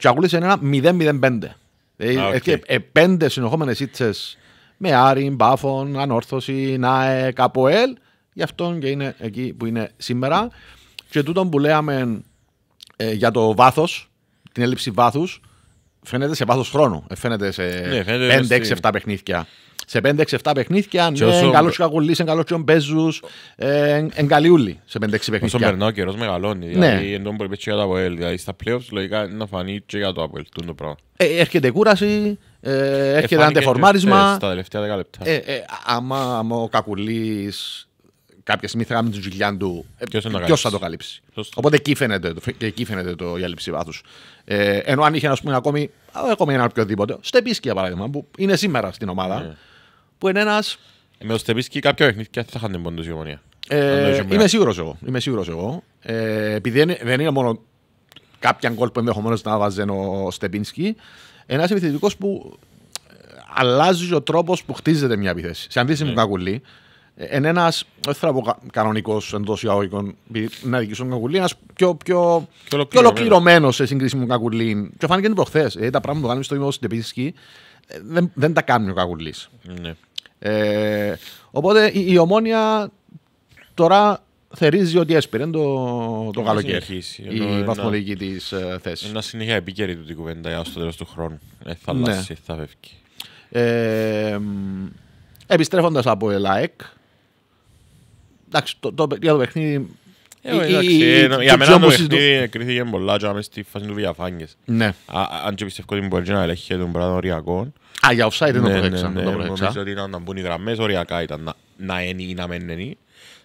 Του και ενα ένα 0-0-5. okay. πέντε ε, ε, συνεχόμενε ήτσε με Άρη, Μπάφων, Ανόρθωση, ΝΑΕ, ΚΑΠΟΕΛ. Γι' αυτό και είναι εκεί που είναι σήμερα. Και τούτο που λέμε ε, για το βάθος, την έλλειψη βάθους, φαίνεται σε βάθος χρόνου. Ε, φαίνεται σε 5-6-7 ναι, παιχνίδια σε 5-6-7 παιχνίδια. αν Είναι καλός Τσικαγουλή, είναι καλός Τσιον Μπέζου, είναι καλή σε 5-6 παιχνίδια. Όσο περνά ο καιρός μεγαλώνει. Ναι. Δηλαδή, εν τω που για το ΑΠΟΕΛ. Δηλαδή, στα playoffs λογικά είναι να φανεί και για το ΑΠΟΕΛ. Το πράγμα. Ε, έρχεται κούραση, ε, ε, έρχεται αντεφορμάρισμα. Στα τελευταία 10 λεπτά. Ε, ε, άμα, ο Κακουλής κάποια στιγμή θα κάνει την ζουλιά του, ποιος θα το καλύψει. Οπότε εκεί φαίνεται, εκεί φαίνεται το, η βάθους. Ε, ενώ αν είχε ας πούμε, ακόμη, ακόμη ένα οποιοδήποτε, στο επίσκεια παράδειγμα, που είναι σήμερα στην ομάδα, yeah. Ναι που είναι ένας... Με ο Στεπίσκι κάποια παιχνίδια θα είχατε μόνο η ομονία. Ε, είμαι σίγουρος εγώ. Είμαι σίγουρος εγώ. Ε, επειδή δεν είναι μόνο κάποια γκολ που ενδεχομένως να βάζει ο Στεπίνσκι, ένας επιθετικός που ε, αλλάζει ο τρόπος που χτίζεται μια επίθεση. Σε αντίθεση με τον ναι. Κακουλή, ε, είναι ένας, δεν να πω κανονικός εντός εισαγωγικών, να δικήσω τον Κακουλή, ένας πιο, πιο, πιο, ολοκληρωμένος σε σύγκριση με τον Κακουλή. Και φάνηκε την προχθές. Ε, τα πράγματα που κάνουμε στο Στεπίνσκι ε, δεν, δεν τα κάνει ο Κακουλή. Ναι. Ε, οπότε η, η ομόνια τώρα θερίζει ότι έσπηρε το, το καλοκαίρι η βαθμολογική της ε, θέση. Ένα συνέχεια επίκαιρη του την κουβέντα έω το τέλος του χρόνου. Ε, θα ναι. αλλάξει, θα φεύγει. Ε, Επιστρέφοντας από ΕΛΑΕΚ. Εντάξει, το, το, για το παιχνίδι. Ε, ε, για μένα το παιχνίδι κρίθηκε πολλά και στη φάση του διαφάνειες. Ναι. Αν και πιστεύω ότι μπορεί να ελέγχει τον πράγμα οριακό. Α, για offside δεν το προέξα. Ναι, ναι, ναι, Νομίζω ότι ήταν να μπουν οι γραμμές, οριακά ήταν να είναι ή να μένουν είναι.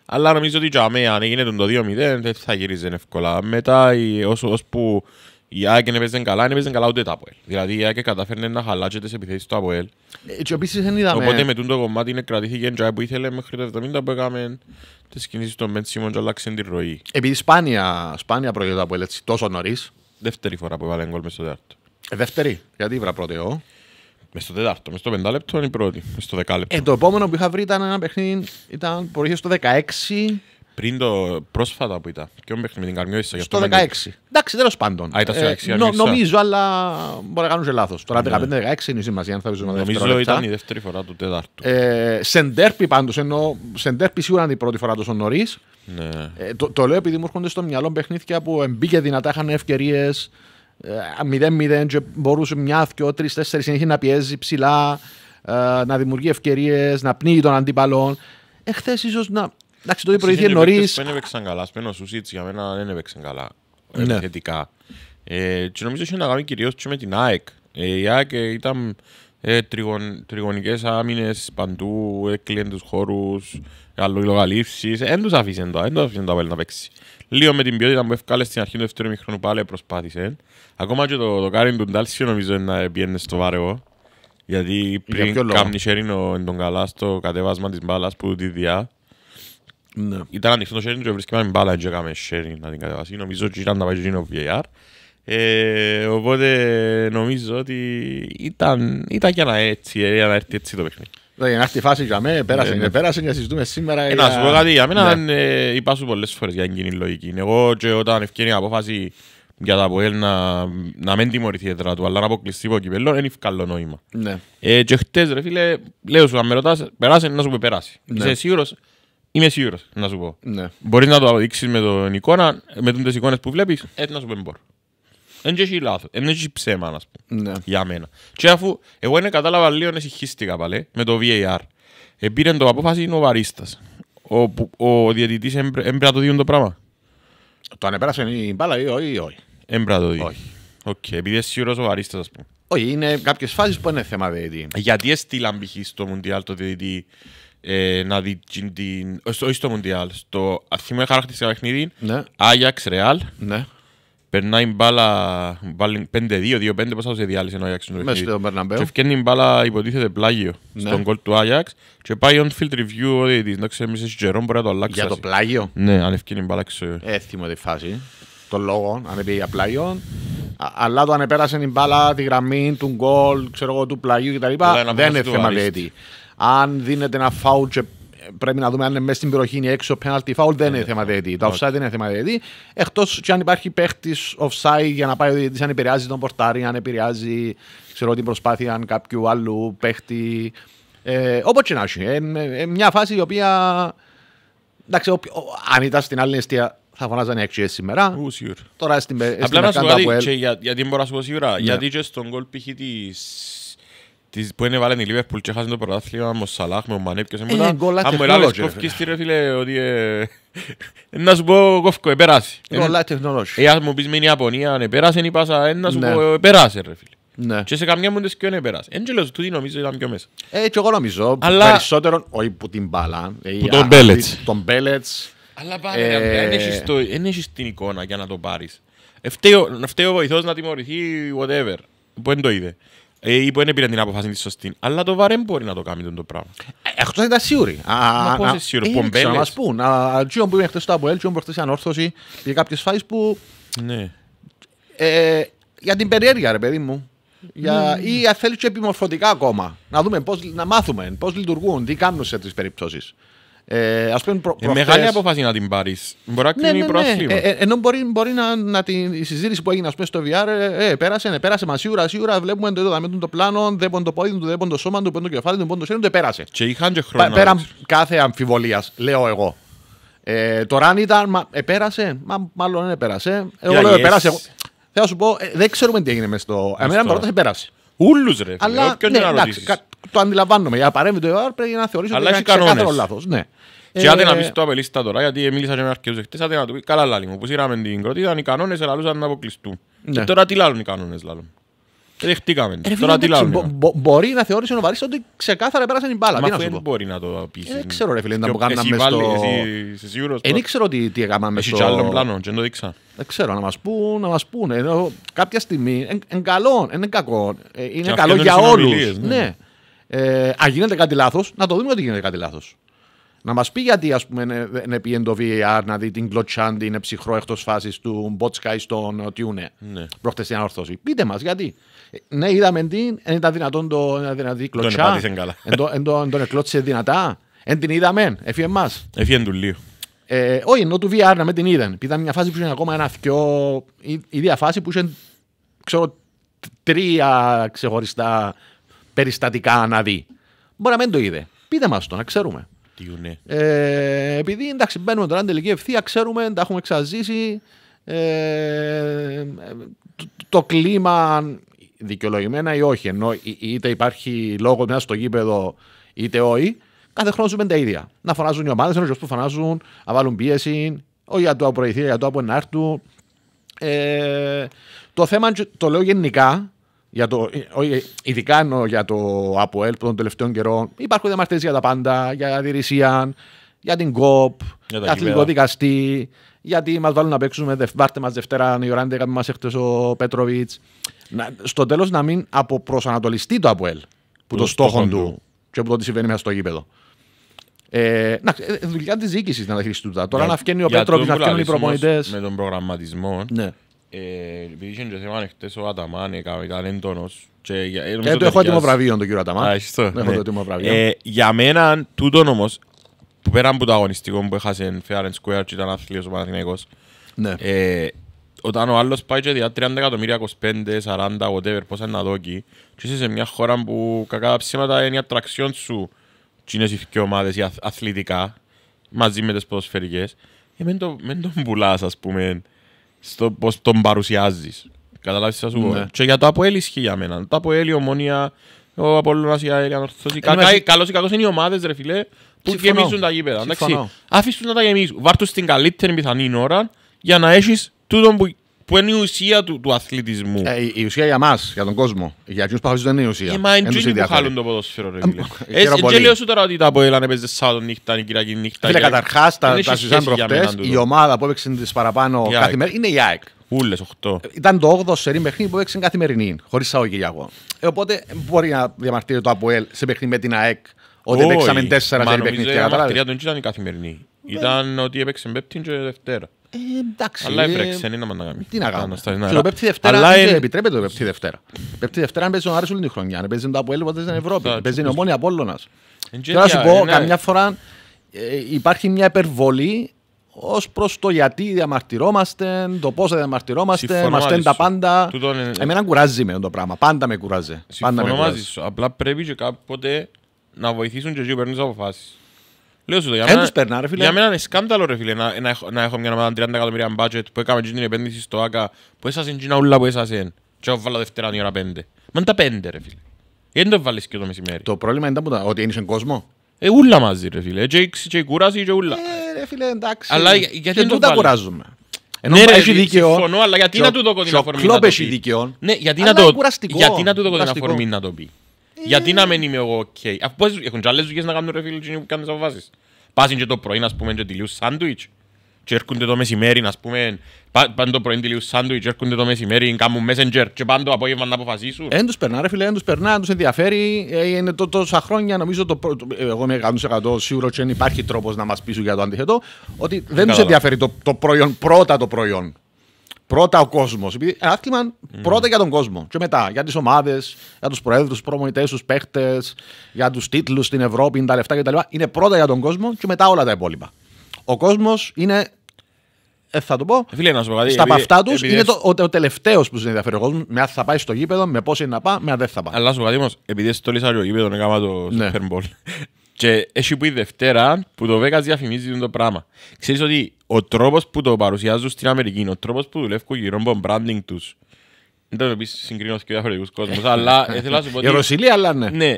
Αλλά νομίζω ότι και αν έγινε το 2-0 δεν θα γυρίζει εύκολα. Μετά, ως που η ΑΕΚ δεν έπαιζε καλά, δεν έπαιζε καλά ούτε τα ΑΠΟΕΛ. Δηλαδή η ΑΕΚ καταφέρνε να χαλάτσε τις επιθέσεις του ΑΠΟΕΛ. Ε, και επίσης δεν είδαμε... Οπότε με το κομμάτι είναι κρατήθηκε και που ήθελε μέχρι το 70 που έκαμε τις κινήσεις των Μεν Σίμων και αλλάξαν τη ροή. Επειδή σπάνια, σπάνια προηγεί το ΑΠΟΕΛ έτσι τόσο νωρίς. Δεύτερη φορά που έβαλε γκολ μες στο τέταρτο. Ε, δεύτερη, γιατί ήβρα πρώτη εγώ. Μες στο τέταρτο, μες στο πεντάλεπτο είναι η πρώτη, μες στο δεκάλεπτο. Ε, το επόμενο που είχα βρει ήταν ένα παιχνίδι, ήταν, ήρθε στο 16. Πριν το πρόσφατα που ήταν. Ποιο παιχνίδι με την Καρμιόησα. Στο 16. Εντάξει, τέλος πάντων. Α, ήταν στο 16. Ε, νο, νομίζω, αλλά μπορεί να κανω και εγώ τωρα Τώρα 15-16 ναι. είναι η σημασία, αν θα βρίσκουμε δεύτερο. Νομίζω ήταν η δεύτερη φορά του τέταρτου. Ε, σεντέρπι πάντως, ενώ σεντέρπι σίγουρα είναι η πρώτη φορά τόσο νωρίς. Ναι. Ε, το, το λέω επειδή μου έρχονται στο μυαλό παιχνίδια που μπήκε δυνατά, είχαν ευκαιρίες. 0-0 ε, και μπορούσε μια, δυο, τρεις, τέσσερις συνέχεια να πιέζει ψηλά, ε, να δημιουργεί ευκαιρίες, να πνίγει τον αντίπαλο. Εχθές ίσως να. Εντάξει, το πρωί νωρίς. Δεν έπαιξαν καλά. Σπένω ο Σούσιτ για μένα δεν έπαιξαν καλά. Θετικά. Ε, ναι. ε, και νομίζω είχε να κάνει κυρίως με την ΑΕΚ. Ε, η ΑΕΚ ήταν ε, τριγων, τριγωνικές άμυνες παντού, έκλειαν τους χώρους, αλληλογαλήψει. Δεν του αφήσαν το, δεν του αφήσαν το να παίξει. Λίγο με την ποιότητα που έφκαλε στην αρχή του δεύτερου μηχρονού πάλι προσπάθησε. Ακόμα και το, δοκάρι Κάριν του Ντάλσιο νομίζω να πιένε στο βάρεγο. Γιατί πριν Για κάνει σέρινο τον καλά στο κατεβάσμα της μπάλας που τη διά. Ναι. Ήταν ανοιχτό το Σέριν και βρίσκαμε μπάλα και έκαμε Σέριν να την κατεβάσει. Νομίζω ότι ήταν να πάει γίνο VAR. Ε, οπότε νομίζω ότι ήταν, ήταν για να, έτσι, ε, για να έρθει έτσι το παιχνίδι. Δηλαδή, να έρθει η φάση για μένα, πέρασε, ε, ναι, πέρασε και συζητούμε σήμερα. Ε, για... Να σου πω κάτι, για μένα ναι. είπα σου πολλές φορές για την κοινή λογική. Εγώ και όταν ευκαιρία απόφαση για τα ΑΠΟΕΛ να, να μην τιμωρηθεί η έδρα του, αλλά να αποκλειστεί από κυπέλλον, είναι καλό νόημα. Ναι. Ε, και χτες ρε φίλε, λέω σου αν με ρωτάς, περάσε να σου πει περάσει. Ναι. Είσαι σίγουρος, είμαι σίγουρος να σου πω. Ναι. Μπορείς να το αποδείξεις με τον εικόνα, με τις εικόνες που βλέπεις, έτσι ε, να σου πει μπορώ. Δεν έχει λάθος, δεν έχει ψέμα να σου ναι. για μένα. Και αφού εγώ είναι κατάλαβα λίγο εσυχίστηκα πάλι με το VAR. Επήρε το απόφαση ο Βαρίστας. Ο, ο διαιτητής έπρεπε να το δίνει το πράγμα. Το ανεπέρασε η μπάλα ή όχι. Όχι. Οκ, επειδή είσαι ο Όχι, είναι κάποιες φάσεις που είναι θέμα διαιτή. Γιατί έστειλαν π.χ. στο Μουντιάλ το διαιτή ε, να δει την... Ε, όχι στο Μουντιάλ, στο αθήμα χαρακτηριστικά παιχνίδι, ναι. Άγιαξ Ρεάλ, ναι. περνάει μπάλα 5-2, 2-5, θα σε διάλυσε ο Άγιαξ. Και μπάλα υποτίθεται πλάγιο ναι. στον κόλ του Άγιαξ και πάει on-field review ο το το πλάγιο. Ναι, αν ε, φάση των λόγων, αν επί απλαγιών. Αλλά το αν επέρασε την μπάλα, τη γραμμή, του γκολ, ξέρω εγώ, του πλαγίου κτλ. Δεν είναι θέμα διαιτή. Αν δίνεται ένα φάουλ και πρέπει να δούμε αν είναι μέσα στην περιοχή ή έξω πέναλτι φάουλ, δεν είναι ναι, θέμα διαιτή. Το ναι. offside δεν είναι θέμα διαιτή. Εκτός και αν υπάρχει παίχτης offside για να πάει ο διαιτή, αν επηρεάζει τον πορτάρι, αν επηρεάζει ξέρω, την προσπάθεια κάποιου άλλου παίχτη. Ε, Όπως και να έχει. Ε, ε, μια φάση η οποία. αν ήταν στην άλλη αιστεία, θα φωνάζαν οι αξίες σήμερα. Ουσιουρ. Τώρα στην περίπτωση. Απλά να σου πω και για, γιατί μπορώ να σου πω σίγουρα. Yeah. Ναι. Γιατί και στον κόλ π.χ. Της, που είναι βάλει η Λίβερπουλ και χάσαν το πρωτάθλημα με ο Σαλάχ, με ο Μανέπ και σε μετά. Είναι γκολά τεχνόλογη. Αν μου έλεγες κοφκείς ναι. ρε φίλε ότι... Ε, ε, να σου πω κοφκό, επέρασε. Γκολά τεχνολόγια. Ε, αν ε, μου πεις με η Ιαπωνία, αν ναι, επέρασε η πάσα, να σου πω επέρασε ρε φίλε. Ναι. Και σε καμιά μόντες και δεν πέρασε. Εν τέλος τούτη νομίζω ήταν πιο μέσα. Ε, και εγώ νομίζω, Αλλά... περισσότερο, όχι που την μπάλα. Που τον Μπέλετ. Τον Μπέλετ. Αλλά πάμε, δεν έχεις ε. την εικόνα για να το πάρεις. Ε, να φταίει ο βοηθός να τιμωρηθεί, whatever. Που δεν το είδε. Ε, ή που δεν πήρε την αποφάση της σωστή. Αλλά το βαρέμ μπορεί να το κάνει τον το πράγμα. Αυτό δεν ήταν σίγουροι. Μα πώ είναι σίγουροι, πομπέλε. Να μα πούν. Τζιόν που είναι εκτό στο Αποέλ, Τζιόν που ανόρθωση. Για κάποιες φάσεις που. Ναι. Για την περιέργεια, ρε παιδί μου. Για... Mm. ή αν θέλεις και επιμορφωτικά ακόμα. Να δούμε πώς, να μάθουμε πώς λειτουργούν, τι κάνουν σε αυτές τις περιπτώσεις. Ε, ας πούμε προ, ε, Μεγάλη αποφάση να την πάρεις. Μπορεί να ναι, κρίνει ναι, ναι, ναι. Ε, ενώ μπορεί, μπορεί να, να την, η συζήτηση που έγινε ας πούμε, στο VR, ε, ε, πέρασε, ναι, πέρασε μα σίγουρα, σίγουρα βλέπουμε το, το, το πλάνο, δεν το πόδι του, δεν το σώμα του, δεν το κεφάλι του, δεν το σέρι του, ε, πέρασε. Και είχαν και χρόνο. Πέραν κάθε αμφιβολίας, λέω εγώ. Ε, τώρα αν ήταν, μα, επέρασε, μα, μάλλον δεν επέρασε. Εγώ λέω επέρασε. Εγώ, θέλω να σου πω, δεν ξέρουμε τι έγινε μες στο... Εμένα πρώτα επέρασε. Ούλους ρε, αλλά, ναι, εντάξει, το αντιλαμβάνομαι. Για παρέμβει το ΕΒΑΡ πρέπει να θεωρήσω Αλλά ότι έχει λάθος. Ναι. Και άντε να πεις το απελίστα τώρα, γιατί μίλησα και με αρκετούς εχθές, άντε να του πεις καλά λάλη μου, που σύραμε την ήταν οι κανόνες λούσαν να αποκλειστούν. Και ε, τώρα τι λάλλουν οι κανόνες ε, λάλλουν. Δεχτήκαμε. Τώρα τι λάβουμε. Μπορεί να θεωρήσει ο Βαρύ ότι ξεκάθαρα πέρασε την μπάλα. Μα αφού δεν μπορεί να το πεις. Ε, δεν ξέρω, ρε φίλε, να μου κάναμε στο. Δεν ξέρω τι έκαναμε στο. Έχει άλλο πλάνο, δεν το δείξα. Δεν ξέρω, να μας πούν, να μας πουν Κάποια στιγμή, εν καλό, εν κακό. Είναι καλό για όλου. Ναι. ναι. Ε, αν γίνεται κάτι λάθος, να το δούμε ότι γίνεται κάτι λάθος. Να μας πει γιατί, ας πούμε, είναι πιέν το VAR να δει την κλωτσάντη, είναι ψυχρό εκτός φάσης του Μπότσκα στον Τιούνε. Ναι. Προχτές στην ανόρθωση. Πείτε μας γιατί. Ναι, είδαμε την, δεν ήταν δυνατόν το να δυνατή κλωτσά. Εν τον εκλώτσε δυνατά. Εν την είδαμε, έφυγε εμά. Έφυγε του λίγο. Ε, όχι, ενώ του VR να με την είδαν. Ήταν μια φάση που είχε ακόμα ένα πιο η, ίδια φάση που είχε, τρία ξεχωριστά περιστατικά να δει. Μπορεί να μην το είδε. Πείτε μας το, να ξέρουμε. Τι Ε, επειδή εντάξει, μπαίνουμε τώρα στην τελική ευθεία, ξέρουμε, τα έχουμε εξαζήσει. Ε, το, το, κλίμα δικαιολογημένα ή όχι, ενώ είτε υπάρχει λόγο μέσα στο γήπεδο είτε όχι, κάθε χρόνο ζούμε τα ίδια. Να φωνάζουν οι ομάδες, ενώ φωνάζουν, να βάλουν πίεση, όχι για το απορροηθεί, για το από ενάρτου Ε, το θέμα, το λέω γενικά, για το, ε, ειδικά για το ΑΠΟΕΛ των τελευταίων καιρών. Υπάρχουν διαμαρτυρίες για τα πάντα, για τη Ρησία, για την ΚΟΠ, για τον αθλητικό δικαστή, γιατί μας βάλουν να παίξουμε. Βάρτε μας Δευτέρα, η ώρα μα έχετε ο Πέτροβιτ. Στο τέλος να μην αποπροσανατολιστεί το ΑΠΟΕΛ που το, το στόχο του και που το συμβαίνει μέσα στο γήπεδο. Ε, να, ε, δουλειά της διοίκησης να τα χειριστούν τα. Τώρα για, να φγαίνει ο Πέτροβιτ, να οι προπονητές. Με τον προγραμματισμό. Ναι επειδή είχε και θέμα ανεχτές ο Αταμά, ήταν έντονος. Και το έχω έτοιμο βραβείο τον κύριο Αταμά. Έχω το ναι. έτοιμο Αταμάν. Ε, για μένα, τούτον όμως, πέρα από το αγωνιστικό που έχασε Fair and Square και ήταν αθλίος ο Παναθηναίκος, ναι. ε, όταν ο άλλος πάει και διά 30 εκατομμύρια, 25, 40, whatever, πόσα να δόκει, και είσαι σε μια χώρα που κακά ψήματα είναι η ατραξιόν σου και είναι οι ομάδες αθλητικά, μαζί με τις ποδοσφαιρικές, ε, μεν τον πουλάς, ας πούμε, στο πώς τον παρουσιάζεις. Καταλάβεις τι θα σου πω. Ε? Ναι. Και για το Αποέλ ισχύει για μένα. Το Αποέλ, η Ομόνια, ο η ΑΕΛ, η ε, Καλώς ή κακώς είναι οι ομάδες, ρε φίλε, που γεμίζουν τα γήπεδα. Αφήσουν να τα γεμίζουν. Βάρτουν στην καλύτερη πιθανή ώρα για να έχεις τούτο που που είναι η ουσία του, του αθλητισμού. Ε, η, ουσία για εμά, για τον κόσμο. Για ποιους παγκοσμίου δεν είναι η ουσία. Μα είναι που χάλουν το ποδόσφαιρο. Έτσι, ε, ε, και λέω σου τώρα ότι τα ποέλα να παίζει Σάββατο νύχτα, η Κυριακή νύχτα. Φίλε, καταρχάς τα, τα προχτέ. Η ομάδα που έπαιξε τις παραπάνω κάθε μέρα είναι η ΑΕΚ. Ούλες 8. Ε, ήταν το 8ο σερή παιχνίδι που έπαιξε καθημερινή, χωρίς Σάββατο για εγώ. οπότε μπορεί να διαμαρτύρει το ΑΠΟΕΛ σε παιχνίδι με την ΑΕΚ ότι παίξαμε 4 σερή παιχνίδι. Η μαρτυρία του ήταν η καθημερινή. Ήταν ότι έπαιξε με και Δευτέρα. Ε, εντάξει. Αλλά ε, δεν είναι να Τι να κάνω. Στην πέπτη Δευτέρα Αλλά δεν επιτρέπεται το πέπτη Δευτέρα. Πέπτη Δευτέρα παίζει ο Άρης όλη τη χρονιά. Παίζει το Αποέλ, ποτέ στην Ευρώπη. Παίζει ο Μόνοι Απόλλωνας. Θέλω να σου πω, καμιά φορά ε, υπάρχει μια υπερβολή ως προς το γιατί διαμαρτυρόμαστε, το πώς διαμαρτυρόμαστε, μα τα πάντα. Εμένα κουράζει με το πράγμα. Πάντα με κουράζει. Συμφωνώ μαζί σου. Απλά πρέπει και κάποτε να βοηθήσουν και οι αποφάσεις. Λέω σου το, για μένα, περνά, ρε, φίλε. για μένα είναι σκάνδαλο ρε φίλε να, να, έχω, να έχω μια ομάδα 30 εκατομμύρια budget που έκαμε την επένδυση στο ΆΚΑ που έσασαν την όλα που έσασαν και βάλω δευτέρα την ώρα πέντε. Μα είναι τα πέντε, ρε φίλε. Γιατί δεν το βάλεις και το μεσημέρι. Το πρόβλημα είναι τα, ότι είναι κόσμο. Ε, ούλα μαζί ρε φίλε. Ε, και, και η κούραση και ούλα. Ε, ρε φίλε εντάξει. Αλλά γιατί δεν το κουράζουμε. Ναι, Ενώ ναι, έχει δίκαιο. Συμφωνώ, αλλά γιατί να του δώκω την αφορμή να το πει. Ναι, γιατί να του δω την αφορμή να το πει. Γιατί να μην είμαι εγώ ok. έχουν και άλλες δουλειές να κάνουν ρε φίλοι που κάνουν τις αποφάσεις. Πάσουν και το πρωί ας πούμε και τυλίους σάντουιτς. Και έρχονται το μεσημέρι ας πούμε πάνε το πρωί τυλίους σάντουιτς, έρχονται το μεσημέρι, κάνουν messenger και πάνε το απόγευμα να αποφασίσουν. Εν τους περνά ρε φίλε, τους περνά, εν ενδιαφέρει. Ε, είναι τόσα χρόνια νομίζω το ε, εγώ είμαι 100% σίγουρο και δεν υπάρχει τρόπος να μας πείσουν για το αντίθετο, ότι δεν τους ενδιαφέρει το, το προϊόν, πρώτα το προϊόν πρώτα ο κόσμος. Ένα άθλημα mm. πρώτα για τον κόσμο. Και μετά για τις ομάδες, για τους προέδρους, τους προμονητές, τους παίχτες, για τους τίτλους στην Ευρώπη, τα λεφτά κτλ. Είναι πρώτα για τον κόσμο και μετά όλα τα υπόλοιπα. Ο κόσμος είναι. Ε, θα το πω. Ε, φίλε, να σου Στα παυτά τους είναι το, ο, ο τελευταίος που τους ενδιαφέρει ο κόσμος. Με αν θα πάει στο γήπεδο, με πώ είναι να πάει, με αν δεν θα πάει. Αλλά σου πω κάτι όμως, επειδή στο λυσάριο γήπεδο είναι γάμα το ναι. Και έχει που η Δευτέρα που το Vegas διαφημίζει το πράγμα. Ξέρεις ότι ο τρόπος που το παρουσιάζουν στην Αμερική, ο τρόπος που δουλεύουν γύρω από το branding τους, δεν το πεις συγκρίνω και διαφορετικούς κόσμους, αλλά [laughs] ήθελα να σου πω Η Ρωσιλία, αλλά ναι. ναι.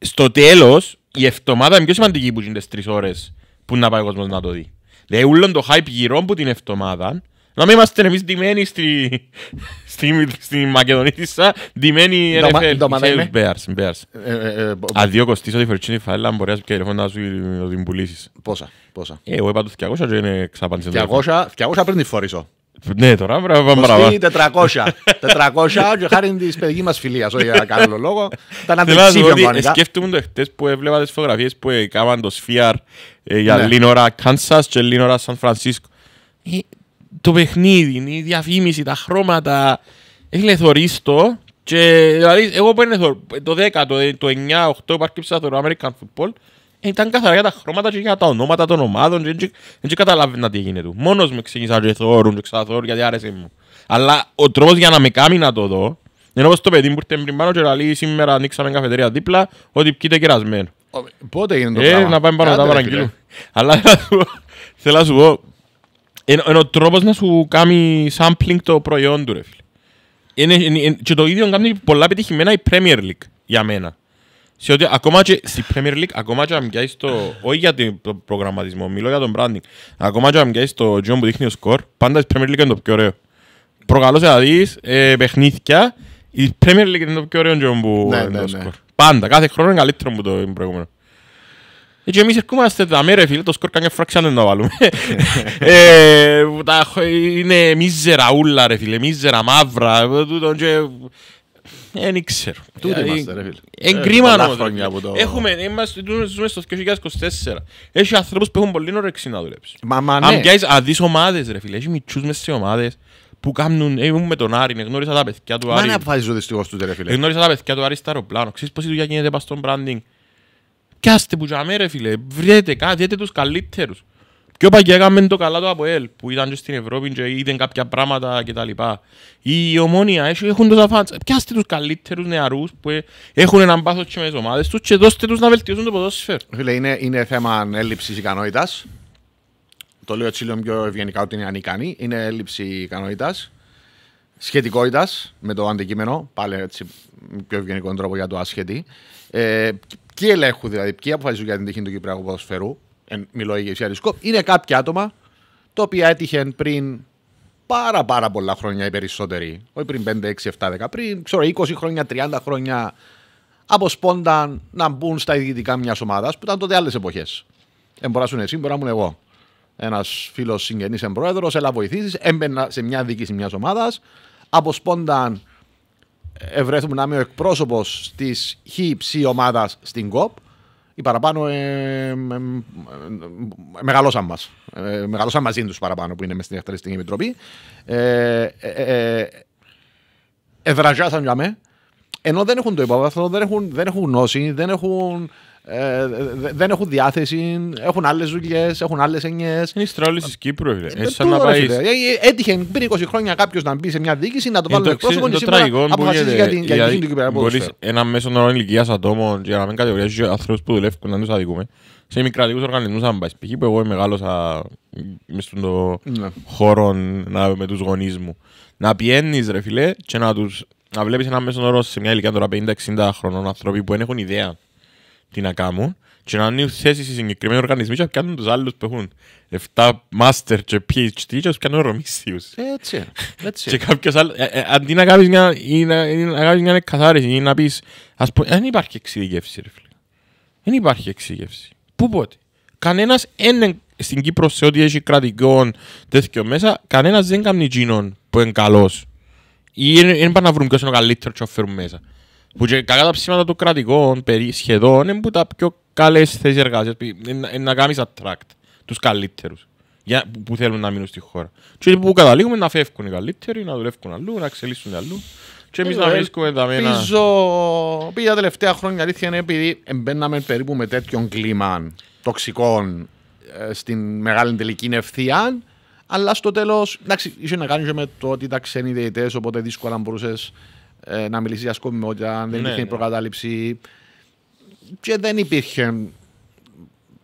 Στο τέλος, η εβδομάδα είναι πιο σημαντική που είναι τις τρεις ώρες που να πάει ο κόσμος να το δει. Δηλαδή, ούλον το hype γύρω από την εβδομάδα, να μην είμαστε εμείς ντυμένοι στη, στη, στη Μακεδονίτισσα, ντυμένοι NFL, Bears, Bears. Αν δύο κοστίσω τη Φερτσίνη Φαέλα, μπορεί μπορείς και τηλεφώνω να σου την πουλήσεις. Πόσα, πόσα. Ε, εγώ είπα το 200 και είναι ξαπάντησε. 200, 200 πριν τη φορήσω. Ναι, τώρα μπράβο, μπράβο. Κοστί 400. 400 και χάρη της παιδικής μας φιλίας, όχι για καλό λόγο. Ήταν αντιψήφιο κανονικά. Σκέφτομαι το χτες που έβλεπα τις φωτογραφίες που έκαναν το ΣΦΙΑΡ ε, για ναι. Λίνορα Κάνσας και Λίνορα Σαν Φρανσίσκο. Ε, το παιχνίδι, η διαφήμιση, τα χρώματα. Έχει λεθορίστο. και δηλαδή εγώ που είναι το 10, ε, το, το 9, 8 παρκύψα το American Football ε, ήταν καθαρά για τα χρώματα και για τα ονόματα των ομάδων και δεν καταλάβαινα τι έγινε του. Μόνος με ξεκίνησα και θεωρούν και ξαναθωρούν γιατί άρεσε μου. Αλλά ο τρόπος για να με κάνει να το δω είναι όπως το παιδί που ήρθε πριν πάνω και λέει σήμερα ανοίξαμε καφετέρια δίπλα ότι πείτε κερασμένο. Πότε έγινε το ε, πράγμα. Ε, να πάμε πάνω τα παραγγείλου. Αλλά θέλω να σου πω είναι, είναι ο τρόπος να σου κάνει sampling το προϊόν του, ρε φίλε. Είναι, είναι, και το ίδιο κάνει πολλά πετυχημένα η Premier League, για μένα. Σε ότι ακόμα και στη Premier League, ακόμα και αν πιάσεις το... Όχι για τον προγραμματισμό, μιλώ για τον branding. Ακόμα και αν πιάσεις το John που δείχνει το σκορ, πάντα η Premier League είναι το πιο ωραίο. Προκαλώς σε να δεις ε, παιχνίδια, η Premier League είναι το πιο ωραίο John που ναι, ναι, ναι. σκορ. Πάντα, κάθε χρόνο είναι καλύτερο από το προηγούμενο. Και εμείς ερχόμαστε τα μέρα φίλε, το σκορ καμιά φράξη αν να βάλουμε. [laughs] Ε, είναι μίζερα ούλα ρε φίλε, μίζερα μαύρα. Ε, δεν ξέρω. Τούτοι ε, είμαστε ρε φίλε. Εν κρίμα Έχουμε, είμαστε, είμαστε στο 2024. Έχει ανθρώπους που έχουν πολύ όρεξη να δουλέψουν. Μα μα ναι. Αν πιάσεις αδείς ομάδες ρε φίλε, έχει μητσούς μέσα σε ομάδες που κάνουν, ήμουν με τον Άρη, γνώρισα τα παιδιά του Άρη. Μα να αποφάσεις ο δυστυχώς τους ρε φίλε. Γνώρισα τα παιδιά του Άρη στα αεροπλάνο. Ξέρεις πώς η δουλειά γίνεται πάνω στον branding πιάστε που τζαμέ ρε φίλε, βρείτε κάτι, δείτε τους καλύτερους. Ποιο και έκαμε το καλά το ΑΠΟΕΛ που ήταν και στην Ευρώπη και είδαν κάποια πράγματα και τα λοιπά. Η ομόνια έχουν τόσα φάντς, Πιάστε τους καλύτερους νεαρούς που ε, έχουν έναν πάθος και με τις ομάδες τους και δώστε τους να βελτιώσουν το ποδόσφαιρο. Φίλε, είναι, είναι θέμα έλλειψης ικανότητας. Το λέω έτσι λίγο πιο ευγενικά ότι είναι ανικανή. Είναι έλλειψη ικανότητας. Σχετικότητας με το αντικείμενο. Πάλι έτσι πιο ευγενικό τρόπο για το ασχετή. Ε, και ελέγχου δηλαδή, και αποφασίζουν για την τύχη του Κυπριακού Ποδοσφαιρού, μιλώ για Ιευσιαρισκό, είναι κάποια άτομα τα οποία έτυχε πριν πάρα πάρα πολλά χρόνια οι περισσότεροι, όχι πριν 5, 6, 7, 10, πριν ξέρω 20 χρόνια, 30 χρόνια, αποσπώνταν να μπουν στα διοικητικά μιας ομάδας που ήταν τότε άλλες εποχές. εμποράσουν εσύ, μπορεί να ήμουν εγώ. Ένας φίλος συγγενής εμπρόεδρο, έλα βοηθήσεις, έμπαινα σε μια διοίκηση μιας ομάδας, αποσπώνταν ευρέθουμε να είμαι ο εκπρόσωπος της ΧΥΠΣΗ e ομάδας στην ΚΟΠ. η παραπάνω ε, ε, ε, ε μεγαλώσαν μαζί τους παραπάνω που είναι μες στην Εκτελεστική Επιτροπή. Ε, ε για μέ. Ενώ δεν έχουν το υπόβαθρο, δεν έχουν, δεν έχουν γνώση, δεν έχουν ε, δεν έχουν διάθεση, έχουν άλλες δουλειές, έχουν άλλες εννοίε. Είναι στρόλη της Κύπρου, ε, ε, Έτυχε πριν 20 χρόνια κάποιος να μπει σε μια διοίκηση να το βάλει εκπρόσωπο και αποφασίζει την Μπορεί ένα μέσο όρο ηλικίας ατόμων για να μην κατηγορήσεις ανθρώπου που δουλεύουν να τους αδικούμε. Σε μικρατικού οργανισμούς, αν πάεις π.χ. που εγώ μεγάλωσα ναι. με στον χώρο με τους γονείς μου. Να πιένεις, ρε φιλέ, και να τους. Να βλέπεις ένα μέσο όρο σε μια ηλικία τώρα 50-60 χρονών άνθρωποι που δεν έχουν ιδέα τι να κάνουν και να ανοίγουν θέσεις σε συγκεκριμένοι οργανισμοί και να πιάνουν τους άλλους που έχουν 7 master και PhD και να πιάνουν ρομίσθιους. Ε, έτσι, έτσι. και κάποιος άλλος, ε, ε, αντί να κάνεις μια, ή να, ή να κάνεις μια καθάριση ή να πεις, ας πω, δεν υπάρχει εξειδικεύση ρε φίλε. Δεν υπάρχει εξειδικεύση. Πού πότε. Κανένας εν, στην Κύπρο σε ό,τι έχει κρατικό τέτοιο μέσα, κανένας δεν κάνει γίνον που είναι καλός. Ή δεν πάνε να βρουν ποιος είναι ο καλύτερος και ο φέρουν μέσα. Που και καλά τα ψήματα του κρατικών περί, σχεδόν είναι που τα πιο καλές θέσεις εργασίας. Είναι να κάνεις attract τους καλύτερους που θέλουν να μείνουν στη χώρα. Και που καταλήγουμε να φεύγουν οι καλύτεροι, να δουλεύουν αλλού, να εξελίσσουν αλλού. Και εμείς να βρίσκουμε ε, τα μένα. Πίζω... πήγα τα τελευταία χρόνια αλήθεια είναι επειδή μπαίναμε περίπου με τέτοιον κλίμα τοξικών ε, στην μεγάλη τελική ευθεία. Αλλά στο τέλος, εντάξει, είχε να κάνει και με το ότι ήταν ξένοι διαιτέ, οπότε δύσκολα μπορούσες ε, να μιλήσει για σκοπιμότητα, δεν ναι, υπήρχε ναι. προκατάληψη. Και δεν υπήρχε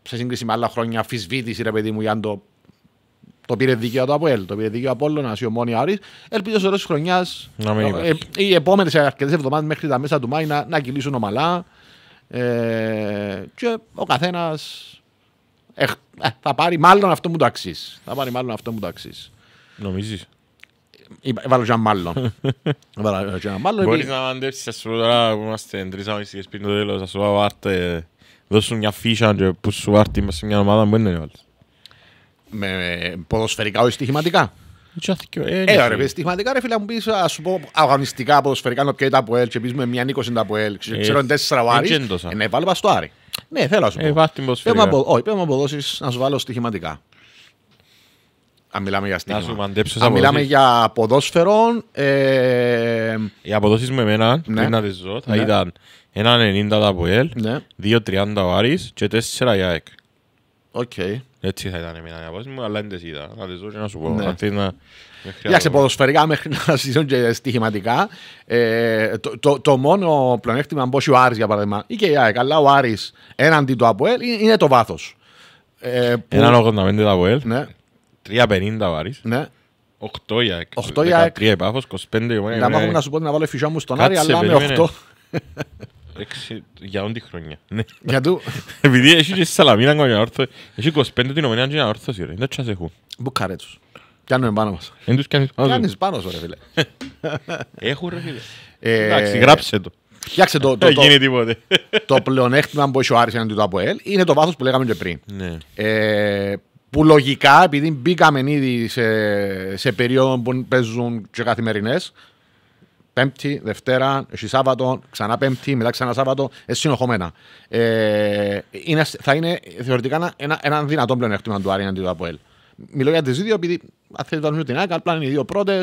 σε σύγκριση με άλλα χρόνια αφισβήτηση, ρε παιδί μου, για το, το πήρε δίκαιο το Αποέλ. Το πήρε δίκαιο Απόλλωνα, η Μόνοι Άρης. Ελπίζω σε τέλο χρονιά, ε, ε, οι επόμενες αρκετές εβδομάδες μέχρι τα μέσα του Μάη να, να κυλήσουν ομαλά. Ε, και ο καθένας ε, θα πάρει μάλλον αυτό που το αξίζει. Θα πάρει μάλλον αυτό που το αξίζει. Νομίζεις. Βάλω και έναν μάλλον. Μπορείς να μαντεύσεις μάλλον. Μπορείς να μαντέψεις που είμαστε τρεις και πριν το τέλος, πάω πάρτε, δώσουν μια φύσια και που σου πάρτε μέσα σε μια ομάδα που είναι βάλεις. Με ποδοσφαιρικά όχι στοιχηματικά. Ε, ε ρε, στοιχηματικά ρε φίλε μου πεις, ας σου πω αγωνιστικά ποδοσφαιρικά να πιέει τα Αποέλ και πεις με μια νίκος τα Αποέλ, ε, ξέρω είναι τέσσερα βάρεις, να βάλω πας το Άρη. Ναι, θέλω να σου ε, πω. Θέλω να σου να σου βάλω στοιχηματικά αν μιλάμε για στοίχημα. Να σου Αν μιλάμε για ποδόσφαιρο. Ε... Οι αποδόσεις με εμένα, ναι. πριν να τις ζω, θα ναι. ήταν 1,90 τα Ποέλ, ναι. 2,30 ο Άρης και 4 η ΑΕΚ. Οκ. Okay. Έτσι θα ήταν εμένα η απόδοση μου, αλλά δεν τις είδα. Να τις ζω και να σου πω. Ναι. Αυτή να... σε ποδοσφαιρικά μέχρι να συζητήσω [laughs] και στοιχηματικά, ε, το, το, το, μόνο πλεονέκτημα αν πώσει ο Άρης για παράδειγμα, ή και η ΑΕΚ, αλλά ο Άρης έναντι του ΑΠΟΕΛ είναι το βάθος. Ε, που... 1,85 τα ΑΠΟΕΛ, ναι. 3.50 βάρης. Ναι. 8 για 8 για 13 επάφος, 25 Να ναι. να σου πω να βάλω μου στον Άρη, αλλά με 8. [laughs] Για όντι χρόνια. Ναι. Για του. [laughs] Επειδή έχει και όρθο, έχει την Κάνουμε πάνω μας. ρε φίλε. [laughs] ρε φίλε. Ε, Εντάξει, γράψε το. το, πλεονέκτημα που έχει ο είναι το που λέγαμε πριν. Ναι. Ε, που λογικά, επειδή μπήκαμε ήδη σε, σε περίοδο που παίζουν και καθημερινές, Πέμπτη, Δευτέρα, εσύ Σάββατο, ξανά Πέμπτη, μετά ξανά Σάββατο, εσύ συνοχωμένα. Ε, είναι, θα είναι θεωρητικά ένα, ένα δυνατό πλεονέκτημα του Άρη αντί του Αποέλ. Μιλώ για τις δύο, επειδή αν θέλει δούμε την ΑΕΚ, απλά είναι οι δύο πρώτες.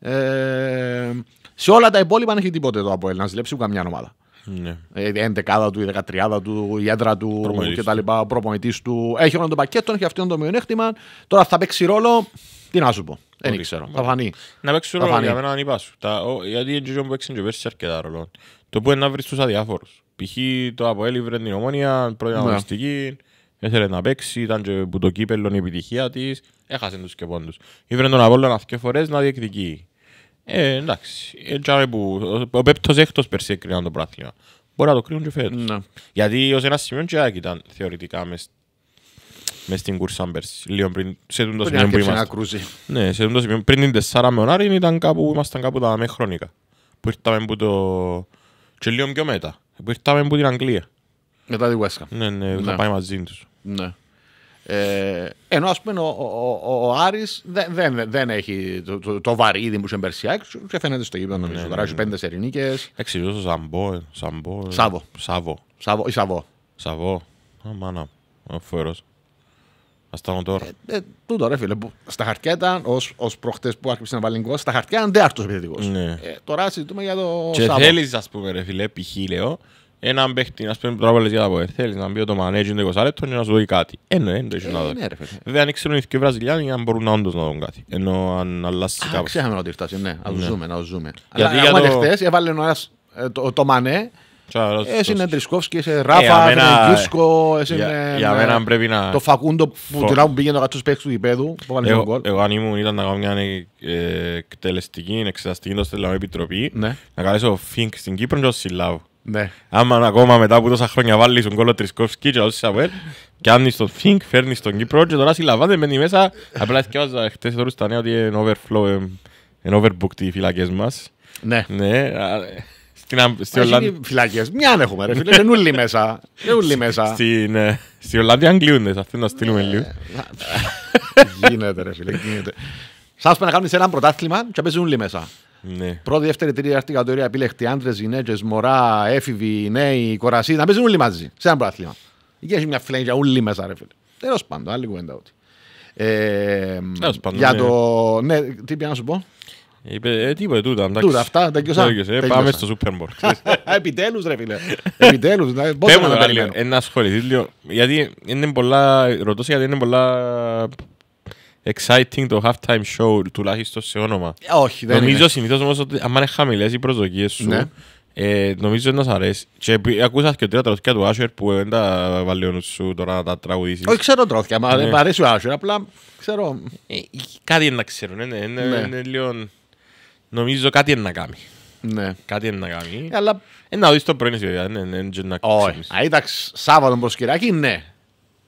Ε, σε όλα τα υπόλοιπα δεν έχει τίποτε το Αποέλ να ζηλέψει καμιά ομάδα. Ναι. Ε, η 11 του, η 13 του, η έντρα του κτλ. Προπονητής του. Έχει όλο τον πακέτο, έχει αυτόν το μειονέκτημα. Τώρα θα παίξει ρόλο. Τι να σου πω. Δεν ξέρω. Θα φανεί. Να παίξει ρόλο για μένα, αν είπα σου. Γιατί η Τζιζιό παίξει και πέρσι αρκετά ρόλο. Το που να βρεις τους αδιάφορους. Π.χ. το Αποέλ βρε την ομόνια, πρώτη ναι. αγωνιστική. Έθελε να παίξει, ήταν και που το κύπελλον η επιτυχία της. Έχασε τους και πόντους. Ήβρε τον Απόλαιο να φτιάξει φορές να διεκδικεί. Ε, εντάξει. Ε, που, ο πέπτος έκτος πέρσι έκριναν το πράθυμα. Μπορεί να το κρίνουν και φέτος. Ναι. Γιατί ως ένα σημείο και ήταν θεωρητικά μες, στην κούρσα πέρσι. Λίγο πριν, σε το σημείο που είμαστε. Ναι, σε το σημείο. Πριν την τεσσάρα μεονάριν ήταν κάπου, ήμασταν κάπου τα μες χρονικά. Που ήρθαμε που το... Και λίγο πιο μετά. Που ήρθαμε που την Αγγλία. Μετά τη West Ναι, ναι, ναι. θα ναι. πάει μαζί τους. Ναι. Ε, ενώ ας πούμε ο, ο, ο Άρης δεν, δεν, δεν έχει το, το, το βαρύδι που είχε πέρσι και φαίνεται στο γήπεδο νομίζω. μην Τώρα έχει πέντε Εξηγώ Εξηγήσω Σαμπό. Ε, Σαμπό. Σάβο. Σάβο. Σάβο Σαβό. Σαβό. Αμάνα. Φουέρος. Ας τα τώρα. Ε, ε, τούτο ρε φίλε. Που στα χαρτιά ήταν ως προχτές που άρχισε να βάλει γκολ. Στα χαρτιά ήταν τέαρτος επιθετικός. Ναι. Ε, τώρα συζητούμε για το και θέλεις, ας πούμε ρε φίλε π.χ. λέω έναν παίχτη, ας πούμε, τώρα που για τα πόερ, θέλεις να μπει ο Τομανέ ναι, το 20 λεπτό και να σου δώσει κάτι. Ενώ ναι, δεν το έχεις ε, να δώσει. Ναι, Βέβαια, αν ήξερουν οι δύο Βραζιλιάνοι, αν μπορούν να όντως να δουν κάτι. Ενώ αν αλλάσεις κάπως. Α, ξέραμε ότι φτάσει, ναι, να ναι. ζούμε, να ζούμε. Αλλά για το... χθες έβαλε ο ένας ε, το, Μανέ, ε, εσύ είναι Τρισκόφσκι, είσαι Ράφα, είσαι Γιούσκο, εσύ να... το Φακούντο που τώρα μου πήγαινε ο κατσός παίξης του γηπέδου που βάλει τον κόλ. Εγώ αν ήμουν ήταν να κάνω μια εκτελεστική, εξεταστική το στελαμό επιτροπή, να καλέσω Φίνκ στην Κύπρο και ο Σιλάβου. Ναι. Άμα ακόμα μετά από τόσα χρόνια βάλεις τον κόλλο Τρισκόφσκι και όσοι σαβέλ, κάνει τον Φινκ, φέρνεις τον Κύπρο και τώρα συλλαμβάνεται μένει μέσα. Απλά θυκιάζα χτες τώρα στα νέα ότι είναι overflow, ε, είναι overbooked οι φυλακές μας. Ναι. Ναι. Στην Ολλανδία. Φυλακές. Μιαν έχουμε ρε φίλε. Είναι ούλοι μέσα. Είναι ούλοι μέσα. Στην ναι, Ολλανδία αγγλίουνε. Σε αυτήν να στείλουμε ε, λίγο. Γίνεται ρε φίλε. Γίνεται. Σας πρέπει να κάνουμε σε ένα πρωτάθλημα και παίζουν ούλοι μέσα. Ναι. Πρώτη, δεύτερη, τρίτη, αυτή κατηγορία επιλέχτη. Άντρες, γυναίκες, μωρά, έφηβοι, νέοι, κορασί. Να παίζουν όλοι μαζί σε ένα πρωτάθλημα. Και έχει μια φλέγγια όλοι μέσα, ρε φίλε. Τέλος πάντων, άλλη κουβέντα ότι. Ε, πάντων, για ναι. το. Ναι, τι πει να σου πω. Είπε, ε, τι είπε, τούτα, εντάξει. Τούτα, αυτά, τελειώσα. Ε, πάμε στο Super Bowl. [laughs] Επιτέλους, ρε φίλε. Επιτέλους, να Ένα σχόλιο, γιατί είναι πολλά, Ρωτώ γιατί είναι πολλά exciting το halftime show, τουλάχιστον σε όνομα. Όχι, δεν Νομίζω συνήθως όμως ότι αν είναι χαμηλές οι προσδοκίες σου, ναι. ε, νομίζω να σ' αρέσει. Και ακούσας και τρία τραγουδιά του Άσουερ που δεν τα βαλέουν σου τώρα να τα Όχι, ξέρω τραγουδιά, μα δεν αρέσει ο Άσουερ, απλά ξέρω. Ε, κάτι είναι να ξέρουν, είναι, είναι, ναι. είναι λίγο. Νομίζω κάτι είναι να κάνει. Ναι. Κάτι είναι να κάνει. Αλλά... Ε, πρωί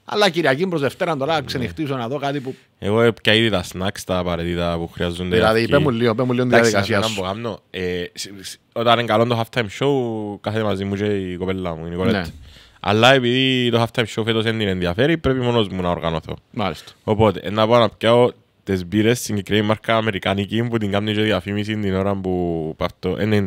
αλλά Κυριακή προς Δευτέρα τώρα ναι. ξενυχτήσω να δω κάτι που... Εγώ έπια ήδη τα σνακ τα απαραίτητα που χρειαζόνται. Δηλαδή, πέ μου λίγο, πέ μου λίγο τη διαδικασία σου. Ε, όταν είναι καλό το halftime show, κάθεται μαζί μου και η κοπέλα μου, η Νικολέτ. Ναι. Αλλά επειδή το halftime show φέτος δεν είναι ενδιαφέρει, πρέπει μόνος μου να οργανωθώ. Μάλιστα. Οπότε, να πάω να πιάω τις στην συγκεκριμένη μάρκα αμερικανική που την κάνει για διαφήμιση την ώρα που παυτώ. Ε, ναι,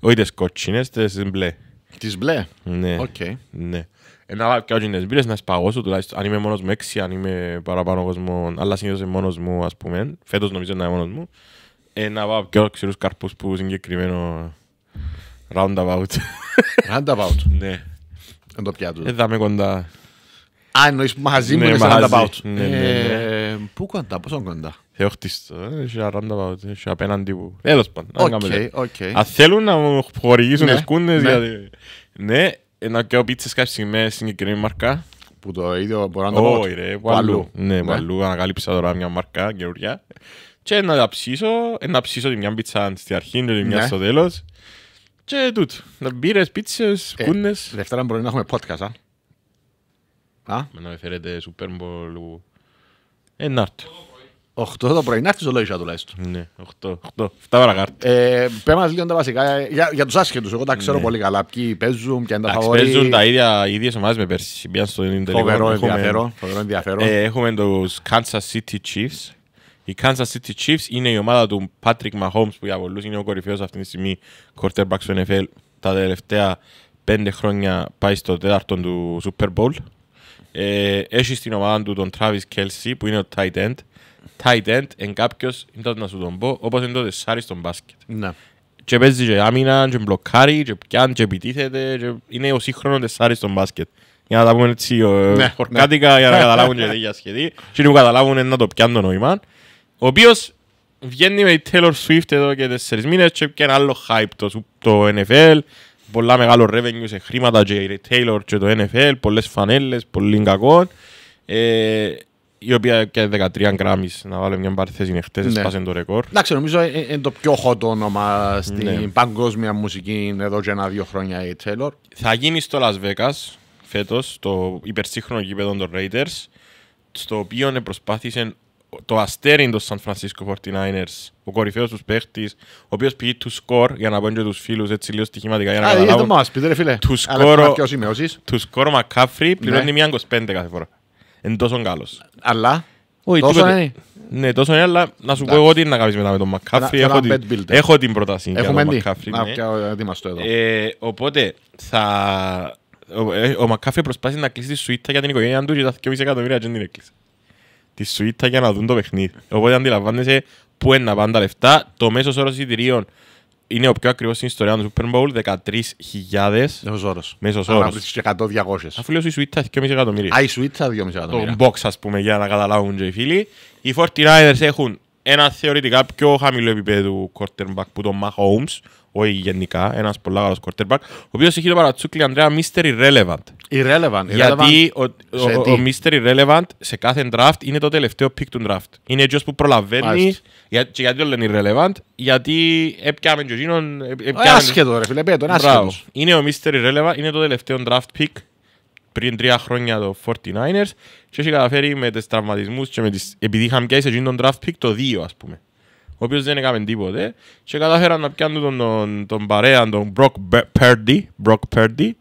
όχι τις κότσινες, τις μπλε. Τις μπλε? Ναι. Okay. ναι να κάνω τις μπύρες, να σπαγώσω τουλάχιστον. Αν είμαι μόνος μου έξι, αν είμαι παραπάνω κόσμος, αλλά συνήθως είμαι μόνος μου, ας πούμε. Φέτος νομίζω να είμαι μόνος μου. Ε, να πάω πιο ξηρούς καρπούς που συγκεκριμένο roundabout. Roundabout. [laughs] ναι. Εν το πιάτο. Ε, θα κοντά. Α, εννοείς μαζί μου ναι, είναι roundabout. Ναι, ναι, ναι. Ε, πού κοντά, πόσο κοντά. Θεόχτιστο, ε, έχει ένα roundabout, έχει απέναντι που. Τέλος πάντων. Αν θέλουν να μου χορηγήσουν ναι, ναι. γιατί... Ναι, ένα και ο πίτσες κάποιες στιγμές, συγκεκριμένη μαρκά. Που το ίδιο μπορώ να το πω. Όχι ρε, παλού. Ναι, παλού, ναι. ανακάλυψα τώρα μια μαρκά καινούργια. Και να τα ψήσω, ε, να ψήσω τη μια πίτσα στην αρχή και τη μια ναι. στο τέλος. Και τούτο. μπήρες πίτσες, ε, κούνες. Δευτέρα μπορεί να έχουμε podcast, α. Με να με φέρετε Super Bowl. Ε, 8 το πρωί, να έρθει τουλάχιστον. Ναι, 8, 8, 7 παρακάτω. Ε, Πες μας λίγο τα βασικά για, για τους άσχετους. Εγώ τα ξέρω ναι. πολύ καλά. Ποιοι παίζουν, ποια είναι τα φαβορή. Παίζουν τα ίδια οι ίδιες ομάδες με πέρσι. Μπήκαν στο τελικό. Φοβερό ενδιαφέρον. Φοβερό ενδιαφέρον. Ε, έχουμε τους Kansas City Chiefs. Οι Kansas City Chiefs είναι η ομάδα του Patrick Mahomes που για πολλούς είναι ο κορυφαίος αυτή τη στιγμή quarterback στο NFL. Τα τελευταία πέντε χρόνια πάει στο τέταρτο του Super Bowl. Ε, έχει στην ομάδα του τον Travis Kelsey που είναι ο tight end tight end, εν κάποιος, ήταν να σου τον πω, όπως είναι το τεσσάρι στον μπάσκετ. Ναι. Και παίζει και άμυνα, και μπλοκάρει, και πιάνει, και επιτίθεται, και είναι ο σύγχρονος τεσσάρι στον μπάσκετ. Για να τα πούμε έτσι ναι, ναι, χορκάτικα, ναι. για να καταλάβουν και τέτοια σχετή. Και που καταλάβουν είναι να το πιάνουν το νόημα. Ο οποίος βγαίνει με Taylor Swift εδώ και τέσσερις μήνες και πιάνει άλλο hype το, το NFL. Πολλά μεγάλο revenue σε χρήματα και η Taylor και το NFL, πολλές φανέλες, πολύ κακό. Ε, η οποία και 13 γράμμι να βάλει μια παρθέση χτες, ναι. σπάσε το ρεκόρ. Εντάξει, νομίζω είναι ε, το πιο hot όνομα στην ναι. παγκόσμια μουσική εδώ και ένα-δύο χρόνια η Taylor. Θα γίνει στο Las Vegas φέτος, το υπερσύγχρονο γήπεδο των Raiders, στο οποίο προσπάθησε το αστέρι των San Francisco 49ers, ο κορυφαίος τους παίχτης, ο οποίος πήγε του σκορ για να πάνε τους φίλους έτσι λίγο στοιχηματικά για να ε, καταλάβουν. Α, το μα, πείτε, φίλε. Του σκορ ο Μακάφρι πληρώνει 1,25 ναι. κάθε φορά είναι τόσο καλός. Αλλά, Όχι, τόσο τίποτε... είναι. Ναι, τόσο είναι, αλλά να σου πω εγώ τι να κάνεις μετά με τον Μακάφρι. Έχω, την... έχω την πρόταση για τον Μακάφρι. Ναι. Ε, ε, οπότε, θα... ο, ε, ο Μακάφρι προσπάθησε να κλείσει τη σουίτα για την οικογένεια του και τα 2,5 εκατομμύρια δεν την έκλεισε. Τη σουίτα για να δουν το παιχνίδι. Οπότε αντιλαμβάνεσαι πού είναι να πάνε τα λεφτά. Το μέσο όρο εισιτηρίων είναι ο πιο ακριβός στην ιστορία του Super Bowl, 13.000. Μέσο όρος. Μέσο όρος. 100-200. Αφού λέω η Σουίτσα 2,5 εκατομμύρια. Α, η Σουίτσα 2,5 εκατομμύρια. Το box, ας πούμε, για να καταλάβουν και οι φίλοι. Οι 49ers έχουν ένα θεωρητικά πιο χαμηλό επίπεδο quarterback που τον Mahomes, όχι γενικά, ένας πολύ καλός quarterback, ο οποίος έχει το παρατσούκλι Ανδρέα Mr. Irrelevant. Irrelevant. Γιατί irrelevant. ο, ο, ο, ο Mr. Irrelevant σε κάθε draft είναι το τελευταίο pick του draft. Είναι έτσι που προλαβαίνει. Για, και γιατί το λένε Irrelevant, γιατί έπιαμε και εκείνον. Ε, άσχετο, ρε φίλε, πέτον, άσχετο. Είναι ο Mr. Irrelevant, είναι το τελευταίο draft pick πριν τρία χρόνια το 49ers και έχει καταφέρει με τις τραυματισμούς και με τις... επειδή είχαμε πιάσει σε τον draft pick το 2 ας πούμε. Mobil zene gaben dibo de. Che kada hera nap kandu don don don bare Brock Purdy, Brock Purdy.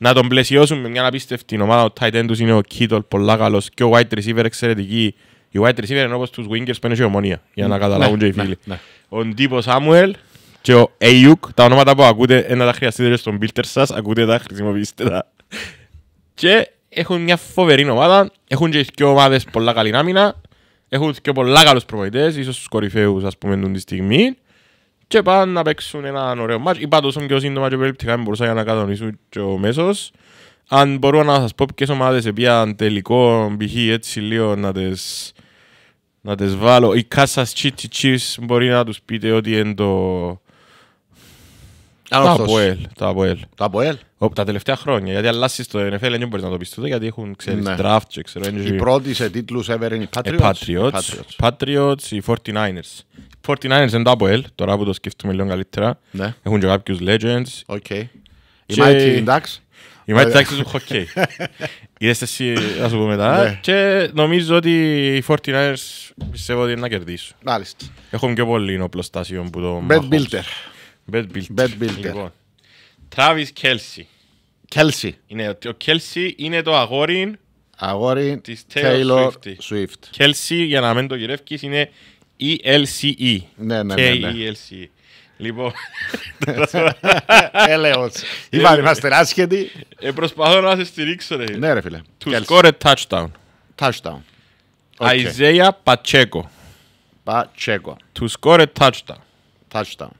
Na don blesiosum men gana biste ftin o mado tight endu sino kidol por laga los que white receiver exere digi. Y white receiver no vos pues, tus wingers pene pues, che homonia. Ya na kada mm, la unje fili. On dibo Samuel, Yo, Eyuk, estaba nomás tapado, acude en la dajería, así de Justin Biltersas, acude en la dajería, si me viste, da. Che, es un ya foverino, ¿vale? Es un jeis que va a despolar la calinámina. Έχουν και πολλά καλούς προπονητές, ίσως τους κορυφαίους ας πούμε τη στιγμή και πάνε να παίξουν ένα ωραίο μάτς. Είπα τόσο πιο σύντομα και περίπτυχα μπορούσα για να κατανοήσουν και ο μέσος. Αν μπορώ να σας πω ποιες ομάδες επίαν τελικό π.χ. έτσι λίγο να τις, να τις βάλω. Η Κάσας Τσίτσι Τσίς μπορεί να τους πείτε ότι είναι το το Αποέλ. Τα Αποέλ. Το Αποέλ. τα τελευταία χρόνια. Γιατί αλλάσεις στο NFL δεν μπορείς να το πεις γιατί έχουν ξέρεις ναι. draft. Και ξέρω, Οι πρώτοι σε τίτλους ever είναι οι ε, Patriots. Patriots. Patriots, οι 49ers. Οι 49ers είναι το Αποέλ. Τώρα που το σκεφτούμε λίγο καλύτερα. Ναι. Έχουν και κάποιους legends. Okay. Οι Mighty Ducks. Η Mighty Ducks είναι χοκκέι. [laughs] Είδες εσύ, θα σου πω μετά. Ναι. Και νομίζω ότι οι 49ers πιστεύω ότι είναι να κερδίσουν. Μάλιστα. Έχουν πιο πολύ νοπλοστάσιο που το... Μπρετ Μπίλτερ. Bad Builder. Bad Builder. Λοιπόν. Travis Kelsey. Kelsey. Είναι, ο Kelsey είναι το αγόρι αγόρι της Taylor, Taylor Swift. Swift. Kelsey, για να μην το γυρεύκεις, είναι E-L-C-E. Ναι, ναι, ναι. ναι. K-E-L-C-E. Λοιπόν. Έλεω. λοιπον ελεος είμαστε άσχετοι. Προσπαθώ να σε στηρίξω, ρε. Ναι, ρε φίλε. To Kelsey. score a touchdown. Touchdown. Okay. Isaiah Pacheco. Pacheco. To score a touchdown. Touchdown.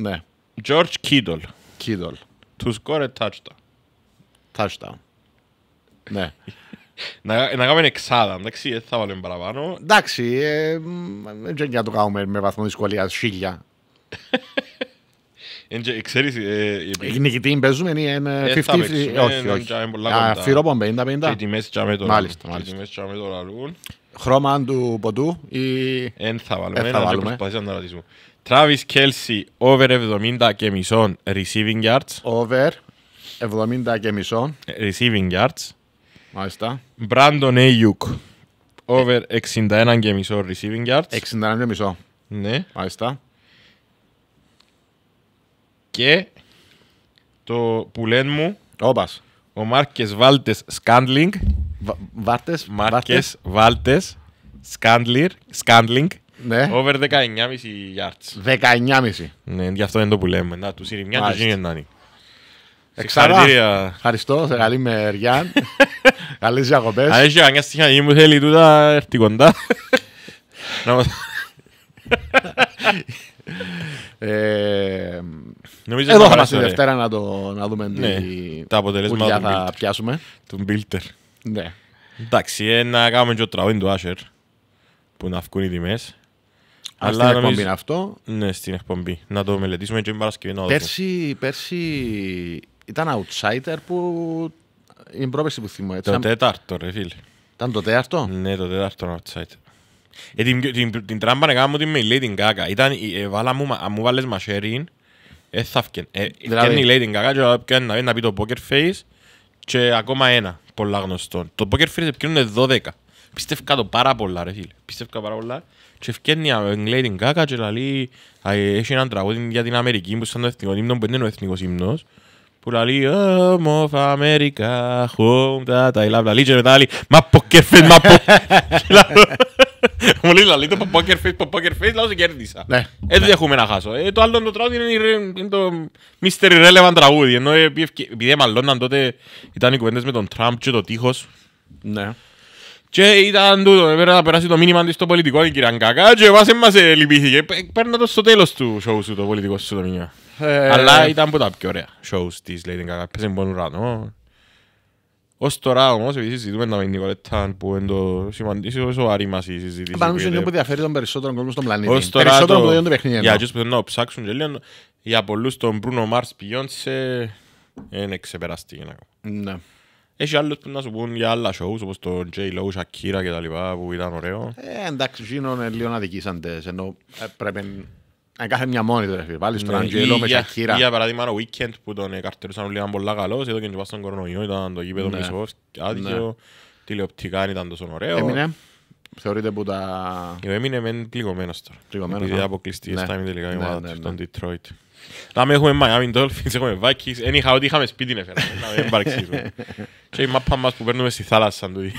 Ναι. George Kittle. Kittle. To score a touchdown. Touchdown. ναι. [laughs] να, να κάνουμε εξάδα, εντάξει, δεν θα βάλουμε παραπάνω. Εντάξει, ε, δεν να το κάνουμε με βαθμό δυσκολίας, χίλια. [laughs] Ξέρεις... Ε, Νικητή παίζουμε είναι 50-50, ε, όχι, όχι. Αφήρωπον 50-50. Και μέση και τώρα. Μάλιστα, μάλιστα. Χρώμα του ποτού ή... Εν θα βάλουμε, να προσπαθήσω να ρωτήσουμε. Travis Kelsey, over 70 και μισό receiving yards. Over 70 και μισό. Receiving yards. Μάλιστα. Brandon Ayuk, over 61 και μισό receiving yards. 61 και μισό. Ναι. Μάλιστα. Και το που λένε μου. Όπας. Ο Μάρκες Βάλτες Σκάντλινγκ. Βάρτες. Μάρκες Βάλτες Σκάντλινγκ. Ναι. Over 19,5 yards. 19,5. Ναι, γι' αυτό είναι το που λέμε. Να, του μια του γίνει να είναι. Ε, Εξαρτήρια. Ευχαριστώ, σε καλή μεριά. [laughs] Καλές διακοπές. Αν έχει μια στοιχεία μου θέλει τούτα έρθει κοντά. [laughs] Ε, εδώ θα είμαστε Δευτέρα να δούμε ναι, τα αποτελέσματα θα πιάσουμε. Του Μπίλτερ. Ναι. Εντάξει, ε, να κάνουμε και το τραγούδι του Άσερ που να βγουν οι τιμές. Αλλά στην νομίζω... εκπομπή αυτό. Ναι, στην εκπομπή. Να το μελετήσουμε και την Παρασκευή. πέρσι, πέρσι ήταν outsider που. Είναι πρόπεση που θυμώ. Το τέταρτο, ρε φίλε. Ήταν το τέταρτο. Ναι, το τέταρτο outsider. Ε, την, την, την τράμπα να κάνω την μιλή την κάκα. Ήταν, ε, ε, βάλα μου, αν μου βάλες μασέριν, ε, θα φκεν. Ε, δηλαδή... η λέει την κάκα και να, να πει το poker face και ακόμα ένα πολλά γνωστό. Το poker face πιένουν 12. Πιστεύκα το πάρα πολλά ρε φίλε. Πιστεύκα πάρα πολλά και ευκένει λέει την κάκα και λαλεί έχει έναν τραγούδι για την Αμερική που σαν το εθνικό ύμνο που είναι ο εθνικός ύμνος που λαλεί «Home of America, home that I love» λαλεί και μετά λαλεί «Μα poker face, μα poker Μου λέει λαλεί το poker face, το poker face, λάζω κέρδισα. Έτσι ναι, ε, δεν ναι. έχουμε να χάσω. Ε, το άλλο το τραγούδι είναι το Mr. Irrelevant τραγούδι, ενώ ε, επειδή μαλώναν τότε ήταν οι κουβέντες με τον Τραμπ και το τείχος. Ναι. Και ήταν τούτο, πέρα να περάσει το μήνυμα της στο πολιτικό, η κυρία Κακά, και βάσε μας ε, λυπήθηκε. Ε, Παίρνα το στο τέλος του σοου σου, το πολιτικό σου το μήνυμα. Αλλά ήταν από τα πιο ωραία σοου της, λέει την Κακά, πέσε πόνο ουρανό. Ως τώρα όμως, επειδή συζητούμε με την Νικολέτα, που είναι το σημαντικό σοβαρή μας η συζήτηση. Πάνω σε είναι που διαφέρει τον περισσότερο κόσμο στον πλανήτη. Ως τώρα το... Για τους που θέλουν να ψάξουν και λένε, για πολλούς τον Μπρούνο Μάρς πηγιόν Είναι ξεπεραστή. Ναι. Έχει άλλους που να σου πούν για άλλα shows, όπως το J-Lo, Shakira και τα λοιπά, που ήταν ωραίο. Ε, εντάξει, γίνονται λίγο αδικήσαντες, ενώ ε, πρέπει να ε, κάθε μια μόνη τώρα. Πάλι στον J-Lo ναι, με Shakira. Για παράδειγμα, ο Weekend που τον καρτερούσαν λίγο πολύ καλός, εδώ και πάνω στον κορονοϊό, ήταν το γήπεδο ναι. μισός, ναι. άδικιο, τηλεοπτικά ήταν τόσο ωραίο. Έμεινε. Θεωρείται που τα... Ε, έμεινε μεν πληγωμένος τώρα. Πληγωμένος. Επειδή αποκλειστεί στα ημιτελικά η ομάδα του στον Detroit. Να μην έχουμε Miami Dolphins, [laughs] έχουμε Vikings. Εν είχα ό,τι είχαμε σπίτι να φέραμε. Να μην παρεξίζουμε. [laughs] Και η μάπα μας που παίρνουμε στη θάλασσα του.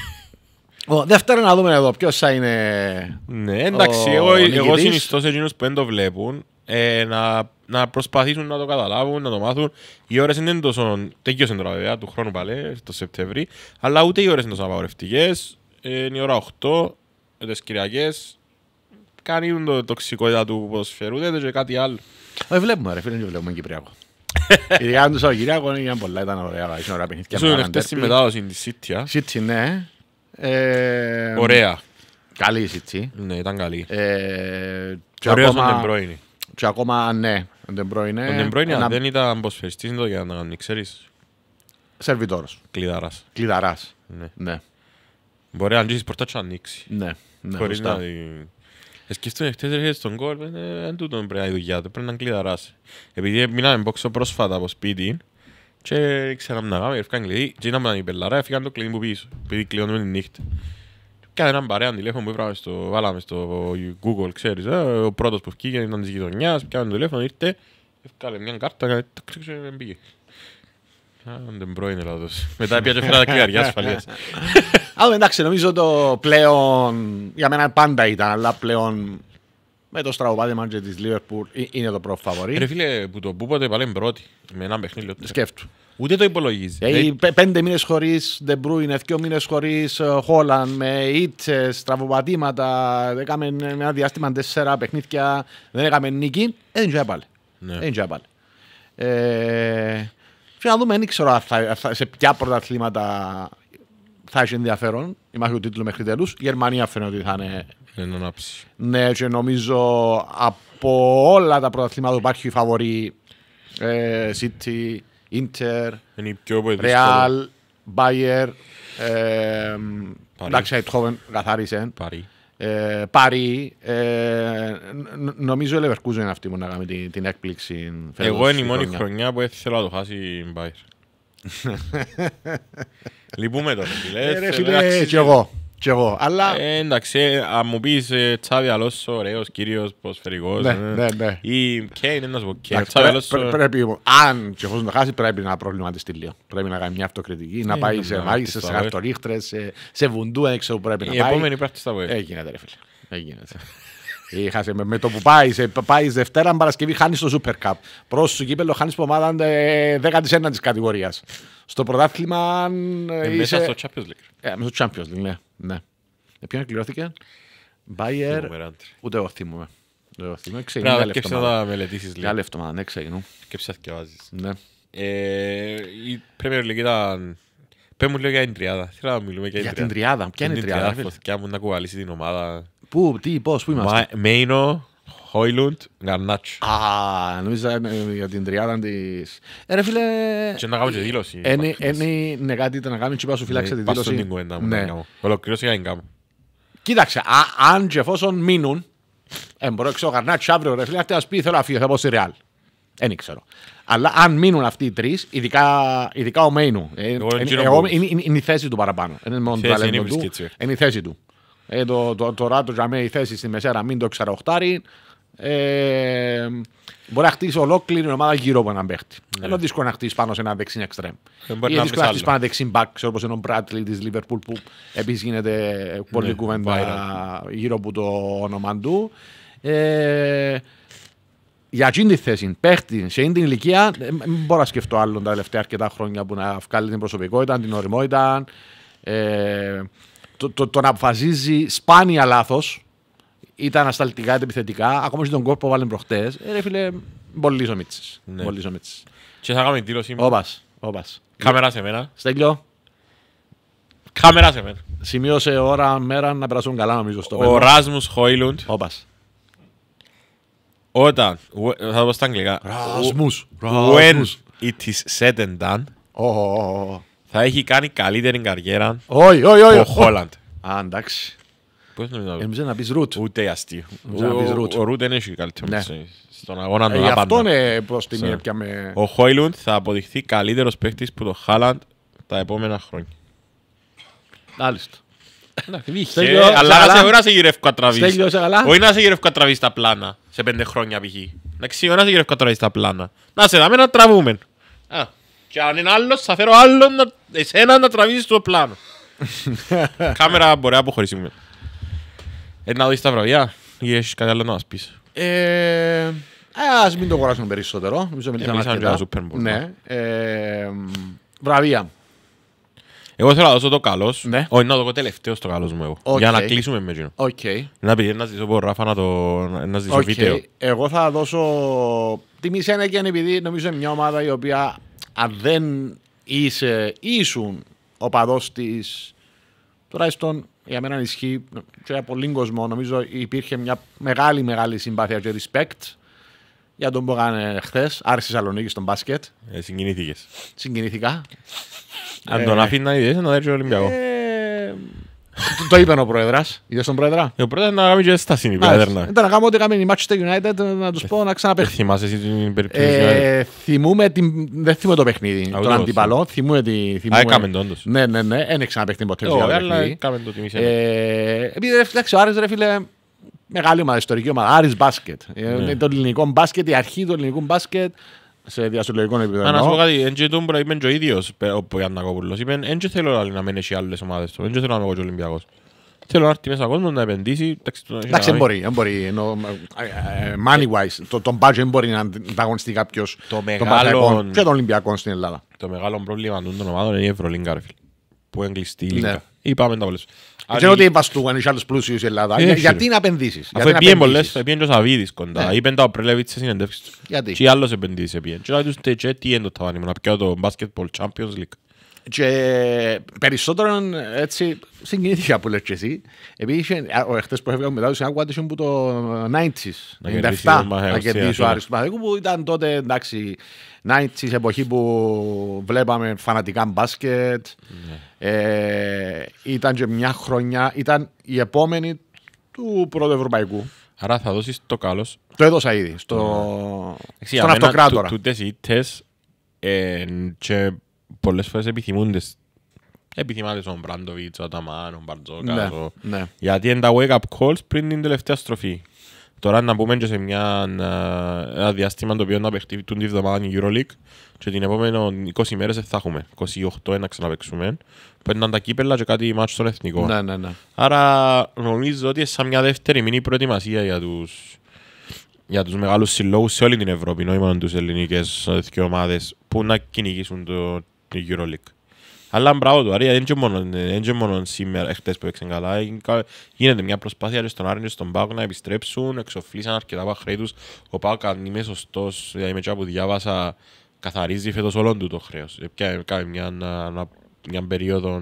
Δεύτερο να δούμε εδώ ποιος θα είναι Ναι, εντάξει, εγώ, εγώ συνιστώ σε εκείνους που δεν το βλέπουν ε, να, να προσπαθήσουν να το καταλάβουν, να το μάθουν. Οι ώρες είναι τόσο, τελείωσαν τώρα βέβαια, του χρόνου πάλι, το Σεπτέμβρη, αλλά ούτε οι ώρες είναι τόσο απαγορευτικές. Ε, είναι η ώρα 8, ε, τις Κυριακές, κάνει το τοξικότητα του ποδοσφαιρού, δεν είναι κάτι άλλο. Όχι βλέπουμε ρε φίλε, δεν βλέπουμε Κυπριακό. [laughs] Ειδικά αν τους Σαββακυριακό ήταν πολλά, ήταν ωραία, ήταν ωραία παιχνίδια. Ήσουν εχθές τη μετάδοση της Σίτια. Σίτσι, ναι. Ε, ωραία. Καλή η Σίτσι. Ναι, ήταν καλή. Ωραίος ο Ντεμπρόινι. Και ακόμα ναι, ο Ντεμπρόινι. Ο Ντεμπρόινι δεν ήταν ποσφαιριστής, είναι το για να κάνει, ξέρεις. Σερβιτόρος. Κλειδαράς. Κλειδαράς, ναι. ναι. Μπορεί να ζήσεις πορτά και ανοίξει. Ναι, ναι, Σκέφτομαι χτες έρχεται στον κόλ, δεν ε, ε, τούτο πρέπει να η δουλειά του, πρέπει να κλειδαράσει. Επειδή ε, μιλάμε μπόξο πρόσφατα από σπίτι και ξέραμε να πάμε, έφυγαν κλειδί και ήταν η πελαρά, έφυγαν το κλειδί που πίσω, επειδή κλειδώνουμε τη νύχτα. Κάθε έναν παρέα τηλέφωνο που έφραμε στο, βάλαμε στο Google, ξέρεις, ε, ο πρώτος που βγήκε ήταν της γειτονιάς, πιάνε το τηλέφωνο, ήρθε, έφυγε μια κάρτα, και το πήγε. Δεν πρώην Ελλάδος. Μετά πια το φέρα ασφαλεία. Αλλά εντάξει, νομίζω το πλέον. Για μένα πάντα ήταν, αλλά πλέον. Με το στραβό μάτζε της Λίβερπουλ είναι το πρώτο φαβορή. Ρε φίλε, που το πούποτε παλέμ πρώτη. Με ένα παιχνίδι. Σκέφτου. Ούτε το υπολογίζεις. Ε, πέντε μήνες χωρίς Ντεμπρούιν, δύο μήνες χωρίς Χόλαν, ε, με ήτσε, στραβοπατήματα. Έκαμε ένα διάστημα τέσσερα παιχνίδια. Δεν έκαμε νίκη. Ε, δεν τζάπαλε. Ναι. Δεν Ε, και να δούμε, δεν ξέρω σε ποια πρωταθλήματα θα έχει ενδιαφέρον. μάχη του τίτλος μέχρι τέλους. Η Γερμανία φαίνεται ότι θα είναι. ναι, και νομίζω από όλα τα πρωταθλήματα που υπάρχει η φαβορή ε, City, Inter, Real, Bayer. Ε, εντάξει, η καθάρισε πάρει. Ε, ε νομίζω η είναι αυτή που να κάνει την, την έκπληξη. Εγώ είναι η μόνη χρονιά, που ήθελα να το χάσει η Μπάιρ. Λυπούμε εγώ, αλλά... Ε, εντάξει, ε, αν μου πεις ε, Τσάβι Αλόσο, ωραίος κύριος, ποσφαιρικός. Ναι, ε. ναι, ναι. Ή Κέιν, ένας από Κέιν. Τσάβι Αλόσο... Πρέπει, αν και εφόσον το χάσει, πρέπει να προβληματιστεί λίγο. Πρέπει να κάνει μια αυτοκριτική, να ε, πάει σε μάγισσα, σε χαρτορίχτρες, σε βουντού, έξω που πρέπει να πάει. Η επόμενη πράξη θα πω. Έγινε, ρε φίλε. Έγινε. [laughs] Είχασε, με, με, το που πάει, σε, πάει Δευτέρα, Παρασκευή, χάνεις το Super Cup. Πρόσου κύπελο, χάνεις που ομάδα ε, 19η κατηγορίας. Στο πρωτάθλημα. Ε, ε είσαι... μέσα στο Champions League. Ε, μέσα στο Champions League, ναι. ναι. Ε, ποιον κληρώθηκε. Μπάιερ. Ούτε εγώ θυμούμαι. Πρέπει να σκέψεις να μελετήσει λίγο. Άλλη εβδομάδα, ναι, ξεκινούν. Σκέψεις να θυκευάζεις. Ναι. Ε, η Premier League ήταν... Πες μου λίγο για την τριάδα. Θέλω να μιλούμε για την τριάδα. Για την τριάδα. Ποια είναι η τριάδα. φωτιά μου να κουβαλήσει την ομάδα. Πού, τι, πώς, πού είμαστε. Μέινο, Χόιλουντ, Γκαρνάτσο. Α, νομίζω ε, για την τριάδα της. Ε, ρε φίλε. Και να κάνω τη δήλωση. Ε, ναι, ναι, ναι, κάτι να κάνω και πάω σου φυλάξε ναι, τη δήλωση. Πάω στην κουβέντα μου. Ολοκληρώσε για την κάνω. Κοίταξε, αν και εφόσον μείνουν, μπορώ ξέρω Γκαρνάτσο αύριο, ρε φίλε, αυτή σου πει θέλω να φύγω, θα πω στη Ρεάλ. Δεν ξέρω. Αλλά αν μείνουν αυτοί οι τρεις, ειδικά, ο Μέινου, είναι η θέση του παραπάνω. Είναι η θέση του. Ε, το, το, το Ράτο για μένα η θέση στη μεσέρα μην το ξαραοχτάρει. Ε, μπορεί να χτίσει ολόκληρη ομάδα γύρω από έναν παίχτη. Ναι. Ενώ δύσκολο να χτίσει πάνω σε ένα δεξί εξτρέμ. Ή ε, δύσκολο να χτίσει πάνω δεξί μπακ, όπως είναι ο Μπράτλι τη Λίβερπουλ που επίσης γίνεται πολύ ναι, κουβέντα γύρω από το όνομα του. Ε, για αυτήν τη θέση, παίχτη σε την ηλικία, δεν μπορώ να σκεφτώ άλλον τα τελευταία αρκετά χρόνια που να βγάλει την προσωπικότητα, την οριμότητα. Ε, το, το, να αποφασίζει σπάνια λάθος, ήταν ανασταλτικά είτε επιθετικά, ακόμα και τον κόρπο βάλει προχτές. Ε, ρε φίλε, πολύ ο Μίτση. Ναι. Πολύ ο Μίτση. Και θα κάνουμε Κάμερα σε μένα. Στέλιο. Κάμερα σε μένα. Σημείωσε ώρα, μέρα να περάσουν καλά, νομίζω. Στο ο Ράσμους Χόιλουντ. Όπας. Όταν. Θα το πω στα αγγλικά. Ράσμους. When it is said and done θα έχει κάνει καλύτερη καριέρα όχι, όχι, όχι, ο Χόλαντ. Α, εντάξει. Πώς νομίζω. Εμείς να πεις Ρουτ. Ούτε αστείο. Ο Ρουτ δεν έχει καλύτερο. Ναι. Στον αγώνα του ε, να Αυτό είναι προς μία πια με... Ο Χόιλουντ θα αποδειχθεί καλύτερος παίχτης που το Χάλαντ τα επόμενα χρόνια. Άλιστο. Αλλά να σε να σε γυρεύω κατραβείς. Όχι να σε γυρεύω κατραβείς τα πλάνα σε πέντε χρόνια π.χ. Να ξέρω να σε γυρεύω κατραβείς τα πλάνα. Να σε δάμε να τραβούμε. Και αν είναι άλλος θα φέρω άλλον να... εσένα να τραβήξεις το πλάνο. [laughs] Κάμερα μπορεί να αποχωρήσει μου. Ε, να δεις τα βραβεία ή έχεις κάτι άλλο να μας πεις. Ε, ε ας μην το αγοράσουμε περισσότερο. Νομίζω μιλήσαμε αρκετά. Ναι, ναι. Ε, βραβεία. Εγώ θέλω να δώσω το καλός. Ναι. Όχι, να το τελευταίο στο καλός μου εγώ. Okay. Για να κλείσουμε με εκείνο. Okay. Να πηγαίνει να ζήσω από Ράφα να, το, να ζητήσω okay. βίντεο. Εγώ θα δώσω. Τιμή σένα και επειδή νομίζω είναι μια ομάδα η οποία αν δεν είσαι ήσουν ο παδός της. Τουλάχιστον για μένα ισχύει και από λίγον κόσμο. Νομίζω υπήρχε μια μεγάλη μεγάλη συμπάθεια και respect για τον έκανε χθες. Άρεσε Θεσσαλονίκης στον μπάσκετ. Ε, Συγκινήθηκες. Συγκινήθηκα. Αν τον ε, αφήνει να είδες, να έρθει ο Ολυμπιακός. Ε, το είπε ο πρόεδρας. Είδες τον πρόεδρα. Ε, ο πρόεδρας να κάνει και στάση. Ήταν να κάνουμε ό,τι κάνει η Manchester United να τους ε, πω να ξαναπέχει. Ε, θυμάσαι εσύ την περιπτώση. Θυμούμε την. Δεν θυμούμε το παιχνίδι. Τον αντιπαλό. Θυμούμε τη. Α, έκαμε το όντως. Ναι, ναι, ναι. Ένα ξαναπέχει ποτέ. Επειδή εντάξει, ο Άρης ρε φίλε. Μεγάλη ομάδα, ιστορική ομάδα. Άρης μπάσκετ. Ναι. Το ελληνικό μπάσκετ, η αρχή του ελληνικού μπάσκετ σε διασυλλογικό επίπεδο. Αν πω κάτι, έντια τον προείπεν και ο ίδιος ο Ιαννακόπουλος. Είπεν, έτσι θέλω να μένει σε άλλες ομάδες του. έτσι θέλω να είμαι ο Ολυμπιακός. Θέλω να έρθει μέσα κόσμος να επενδύσει. Εντάξει, μπορεί. μπορεί ε, ε, money wise, τον budget μπορεί να ανταγωνιστεί κάποιος το μεγάλο... και των Ολυμπιακών στην Ελλάδα. Το μεγάλο πρόβλημα των ομάδων είναι η Ευρωλίγκα, που εγκλειστεί η Λίγκα. Είπαμε ναι. τα πολλές δεν Ξέρω ότι είπα του αν είσαι άλλους πλούσιους στην Ελλάδα. Ε, γιατί να επενδύσεις. Αφού επίεν πολλές, επίεν και ο Σαβίδης κοντά. Ναι. Είπεν τα Πρέλεβιτς σε συνεντεύξεις τους. Γιατί. Και άλλος επενδύσεις επίεν. Και τους τέτσι, τι είναι το ταβάνι μου, να πιω το Basketball Champions League. Και περισσότερο έτσι συγκινήθηκα που λες και εσύ. Επειδή ο εχθές που έφυγα μετά τους άκουγα που το 90s, 97, να κερδίσει ο ναι. Άρης του που ήταν τότε εντάξει 90s εποχή που βλέπαμε φανατικά μπάσκετ. Yeah. Ναι. Ε, ήταν και μια χρονιά, ήταν η επόμενη του πρώτου ευρωπαϊκού. Άρα θα δώσεις το καλός. Το έδωσα ήδη στο... Εξή, ναι. στον αυτοκράτορα. Τούτες οι ήττες ε, και πολλές φορές επιθυμούνται. Επιθυμάται στον Μπραντοβίτ, ο Αταμάν, ο Μπαρτζόκα. Ναι, ναι. Γιατί είναι τα wake up calls πριν την τελευταία στροφή. Τώρα να πούμε και σε μια, ε, ένα διάστημα το οποίο να παιχτεί την εβδομάδα η Euroleague και την επόμενη 20 μέρες θα έχουμε. 28 να ξαναπαιξούμε. είναι τα κύπελα και κάτι μάτσο στον εθνικό. Ναι, ναι, ναι. Άρα νομίζω ότι σαν μια δεύτερη μήνυ προετοιμασία για τους, για τους μεγάλους συλλόγους σε όλη την Ευρώπη, νόημα τους ελληνικές ομάδες που να κυνηγήσουν το, την Euroleague. Αλλά μπράβο του, Αρία, δεν είναι μόνο, σήμερα, εχθές που έξαν καλά. Γίνεται μια προσπάθεια στον Άρη και στον Πάκο να επιστρέψουν, εξοφλήσαν αρκετά από χρέη τους. Ο Πάκο, αν είμαι σωστός, δηλαδή με που διάβασα, καθαρίζει φέτος όλον του το χρέος. Ε, κάνει μια, περίοδο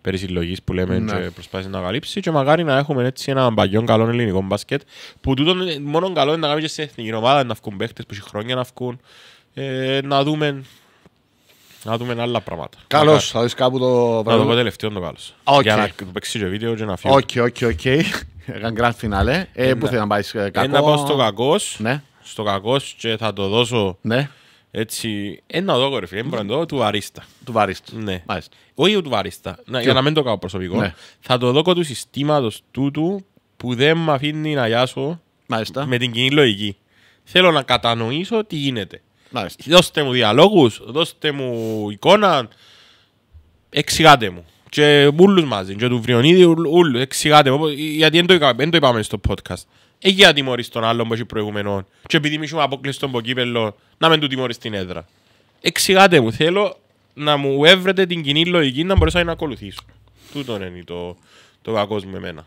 περισυλλογής που λέμε ναι. και προσπάθησε να καλύψει και μακάρι να έχουμε έτσι ένα παγιό καλό ελληνικό μπάσκετ που τούτο ε, μόνο καλό είναι να κάνουμε και σε εθνική ομάδα να βγουν παίχτες που έχει χρόνια να βγουν ε, να δούμε να δούμε άλλα πράγματα. Καλώς, θα δεις κάπου το Να το τελευταίο το καλώ. Για να παίξει το βίντεο και να φύγει. Οκ, οκ, οκ. Έκανε grand Ε, Πού θέλει να πάει ε, κακό. Ένα πάω στο κακός. Ναι. Στο κακός και θα το δώσω. Ναι. Έτσι, ένα ε, οδό κορυφή, ένα ε, πράγμα του βαρίστα. Του βαρίστα. Ναι. μάλιστα. Όχι του βαρίστα, για να μην το κάνω προσωπικό. Ναι. Θα το δώκω του συστήματος τούτου που δεν με αφήνει να γιάσω με την κοινή λογική. Θέλω να κατανοήσω τι γίνεται. Δώστε μου διαλόγους, δώστε μου εικόνα, εξηγάτε μου. Και μούλους μαζί, και του Βριονίδη, ούλους, εξηγάτε μου. Γιατί δεν το είπαμε στο podcast. Έχει για τιμωρείς τον άλλον που έχει Και επειδή μισούμε αποκλειστό από κύπελλο, να μην του τιμωρείς την έδρα. Εξηγάτε μου, θέλω να μου έβρετε την κοινή λογική να μπορέσω να ακολουθήσω. Τούτο είναι το, το κακό μου εμένα.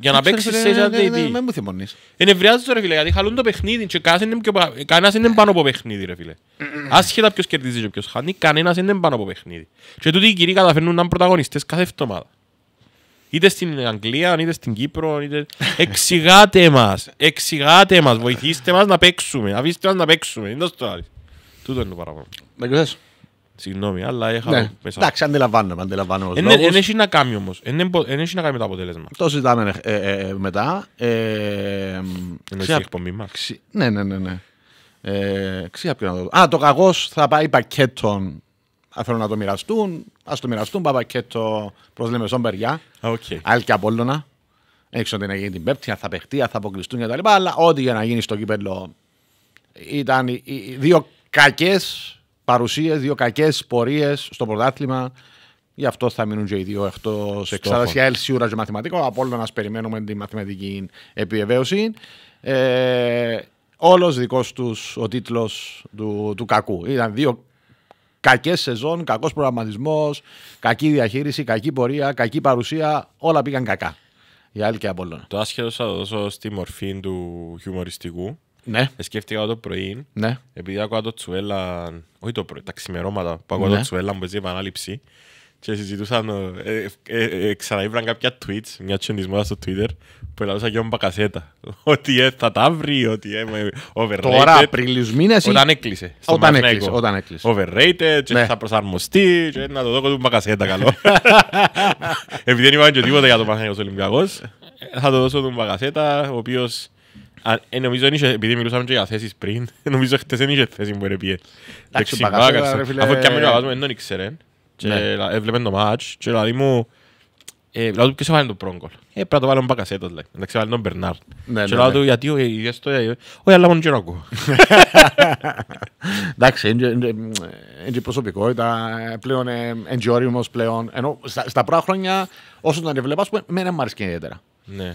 Για να παίξει σε ένα DD. Με μου θυμονεί. Είναι το ρε φίλε, γιατί χαλούν το παιχνίδι και κανένας είναι πάνω από παιχνίδι, ρε φίλε. Άσχετα ποιος κερδίζει και ποιος χάνει, κανένας είναι πάνω από παιχνίδι. Και τούτοι οι κυρίοι καταφέρνουν να είναι πρωταγωνιστές κάθε εβδομάδα. Είτε στην Αγγλία, είτε στην Κύπρο, είτε. [laughs] Εξηγάτε μας! Εξηγάτε μας! Βοηθήστε μας να παίξουμε! Αφήστε μας να παίξουμε! Είναι το άλλο. Τούτο είναι το παράπονο. Συγγνώμη, αλλά είχα ναι. μέσα. Εντάξει, αντιλαμβάνομαι. αντιλαμβάνομαι ε, ναι, έχει να κάνει όμως. Ε, δεν έχει να κάνει με το αποτέλεσμα. Το συζητάμε ε, ε, ε μετά. Ε, Εννοείς ξε... εκπομπή μα. Ναι, ναι, ναι. ναι. Ε, δω. Α, το κακό θα πάει πακέτο. Αν θέλουν να το μοιραστούν, ας το μοιραστούν. Πάει πακέτο προ λεμεσόν παιδιά. Okay. Άλλοι και Απόλλωνα. Έξω ότι να γίνει την Πέπτη, θα παιχτεί, θα αποκλειστούν κτλ. Αλλά ό,τι για να γίνει στο κύπελο ήταν οι δύο κακές παρουσίες, δύο κακές πορείες στο πρωτάθλημα. Γι' αυτό θα μείνουν και οι δύο εκτός εξάδα. Η σίγουρα και μαθηματικό. Από όλα να περιμένουμε τη μαθηματική επιβεβαίωση. Ε, Όλος δικός τους ο τίτλος του, του κακού. Ήταν δύο κακές σεζόν, κακός προγραμματισμός, κακή διαχείριση, κακή πορεία, κακή παρουσία. Όλα πήγαν κακά. Για άλλη και η Το άσχετο θα δώσω στη μορφή του χιουμοριστικού ναι. Σκέφτηκα το πρωί, ναι. επειδή άκουγα το Τσουέλα, όχι το πρωί, τα ξημερώματα που άκουγα ναι. το Τσουέλα μου, έτσι επανάληψη και συζητούσαν, ε, ε, ε, ε ξαναήβραν κάποια tweets, μια τσιονισμότα στο Twitter που ελαλούσα και τον κασέτα. [laughs] ότι ε, θα τα βρει, ότι είμαι overrated. Τώρα, Απρίλιους μήνες Όταν έκλεισε. Όταν έκλεισε, όταν έκλεισε. Overrated και ναι. θα προσαρμοστεί και να το δω του μπακασέτα, καλό. [laughs] επειδή δεν είπαμε και τίποτα για το Παναγιώτος Ολυμπιακός, θα το δώσω τον Πακασέτα, ο οποίος... Ε, νομίζω δεν είχε, επειδή μιλούσαμε και για θέσεις πριν, [laughs] νομίζω χτες δεν είχε θέση που Αφού και δεν ναι. το μάτς και λέει μου, ε, Λέω, του ποιος έβαλε Ε, να το βάλω μπακασέτος, λέει. Εντάξει, έβαλε ναι, Και ναι, μόνο [laughs] είναι προσωπικότητα, πλέον ε, στα πρώτα χρόνια, όσο τον έβλεπα, ναι.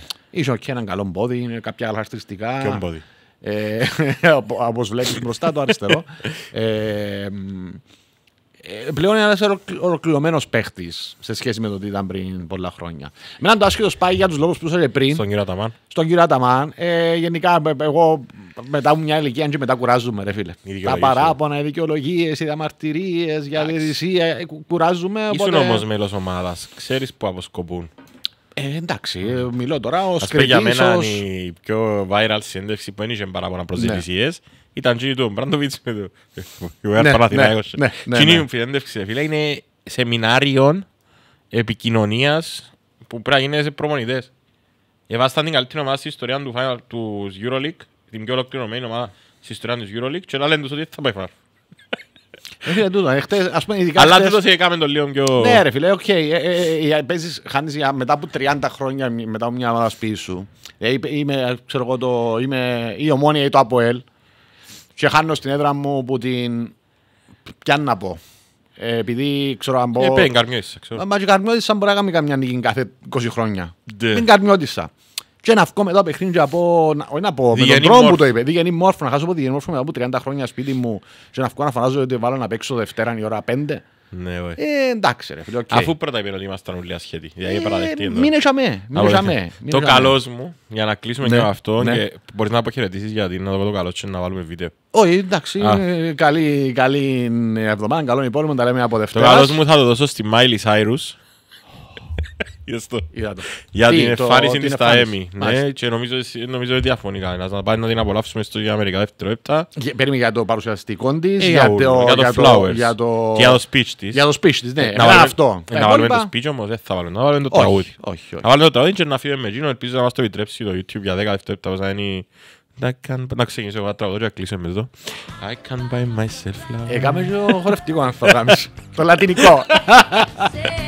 και έναν καλό μπόδι, κάποια χαρακτηριστικά. Ποιον μπόδι. Ε, [laughs] Όπως βλέπεις μπροστά το αριστερό. ε, ε πλέον είναι ένα ολοκληρωμένος παίχτης σε σχέση με το τι ήταν πριν πολλά χρόνια. έναν το άσχητο σπάει για τους λόγους που είσαι πριν. Στον κύριο Αταμάν. Στον κύριο Αταμάν. Ε, γενικά, ε, εγώ μετά μου μια ηλικία, αν και μετά κουράζουμε, ρε φίλε. Τα παράπονα, οι δικαιολογίες, οι διαμαρτυρίες, για διαιτησία, ε, κουράζουμε. Οπότε... όμως μέλος ομάδας, ξέρεις που αποσκοπούν. Ε, εντάξει, ε, μιλώ τώρα ω κριτή. Για μένα ως... η πιο viral συνέντευξη που ένιωσε, παράπονα προσδοκίε ναι. ήταν η του Μπραντοβίτ με το. Ναι, ναι Παναθηναϊκός. Ναι, ναι, ναι, συνέντευξη, φίλε, είναι σεμινάριο επικοινωνίας που πρέπει να γίνει σε προμονητές. Εβάσταν την καλύτερη ομάδα στην ιστορία του, του Euroleague, την πιο ολοκληρωμένη ομάδα στην ιστορία του Euroleague, και να λένε ότι θα πάει φάρμα. Είναι τούτο. Εχτες, ας πούμε, Αλλά με τον Λίον πιο. Ναι, ρε φίλε, οκ. Okay, ε, ε, ε, ε μετά από 30 χρόνια μετά από μια ομάδα σπίτι σου. είμαι, ξέρω εγώ, το, είμαι η ομόνια ή το ΑΠΟΕΛ. Και χάνω στην έδρα μου που την. Ποια να πω. επειδή ξέρω αν πω. Ε, πέν Μα και καρμιώτησα μπορεί να κάνει καμιά νίκη κάθε 20 χρόνια. Δεν ναι. καρμιώτησα. Και να βγω μετά παιχνίδι και να πω, όχι να πω, με τον τρόπο που το είπε, διγενή μόρφω, να χάσω από διγενή μόρφω μετά από 30 χρόνια σπίτι μου και να βγω να φωνάζω ότι βάλω να παίξω Δευτέρα η ώρα 5. Ναι, Ε, εντάξει ρε φίλε, okay. Αφού πρώτα είπε ότι ήμασταν ουλία σχέδι. Ε, Μην εδώ. Το καλό μου, για να κλείσουμε ναι, και αυτό, ναι. και μπορείς να αποχαιρετήσεις γιατί να το πω το καλό και να βάλουμε βίντεο. Όχι, εντάξει, καλή, καλή εβδομάδα, καλό υπόλοιπο, τα λέμε από Δευτέραν. Το καλό μου θα το δώσω στη Miley Cyrus. Για την εμφάνιση της στα Έμι. Ναι, και νομίζω, ότι διαφωνεί κανένας. Να πάει να την απολαύσουμε στο Αμερικά δεύτερο έπτα. Περίμενε για το παρουσιαστικό της, ε, για, το, flowers, για το... Και για το speech της. Για το speech της, ναι. Να βάλουμε, αυτό. Ε, να βάλουμε το speech όμως, δεν θα βάλουμε. Να βάλουμε το τραγούδι. Να βάλουμε το τραγούδι και να φύγουμε με εκείνο. Ελπίζω να μας το επιτρέψει το YouTube για 10 πώς Όπως είναι να ξεκινήσω εγώ τραγουδώ και κλείσω με εδώ. I can buy myself love. Έκαμε ε, και χορευτικό αν θα κάνεις. [laughs] Το λατινικό. [laughs] [laughs]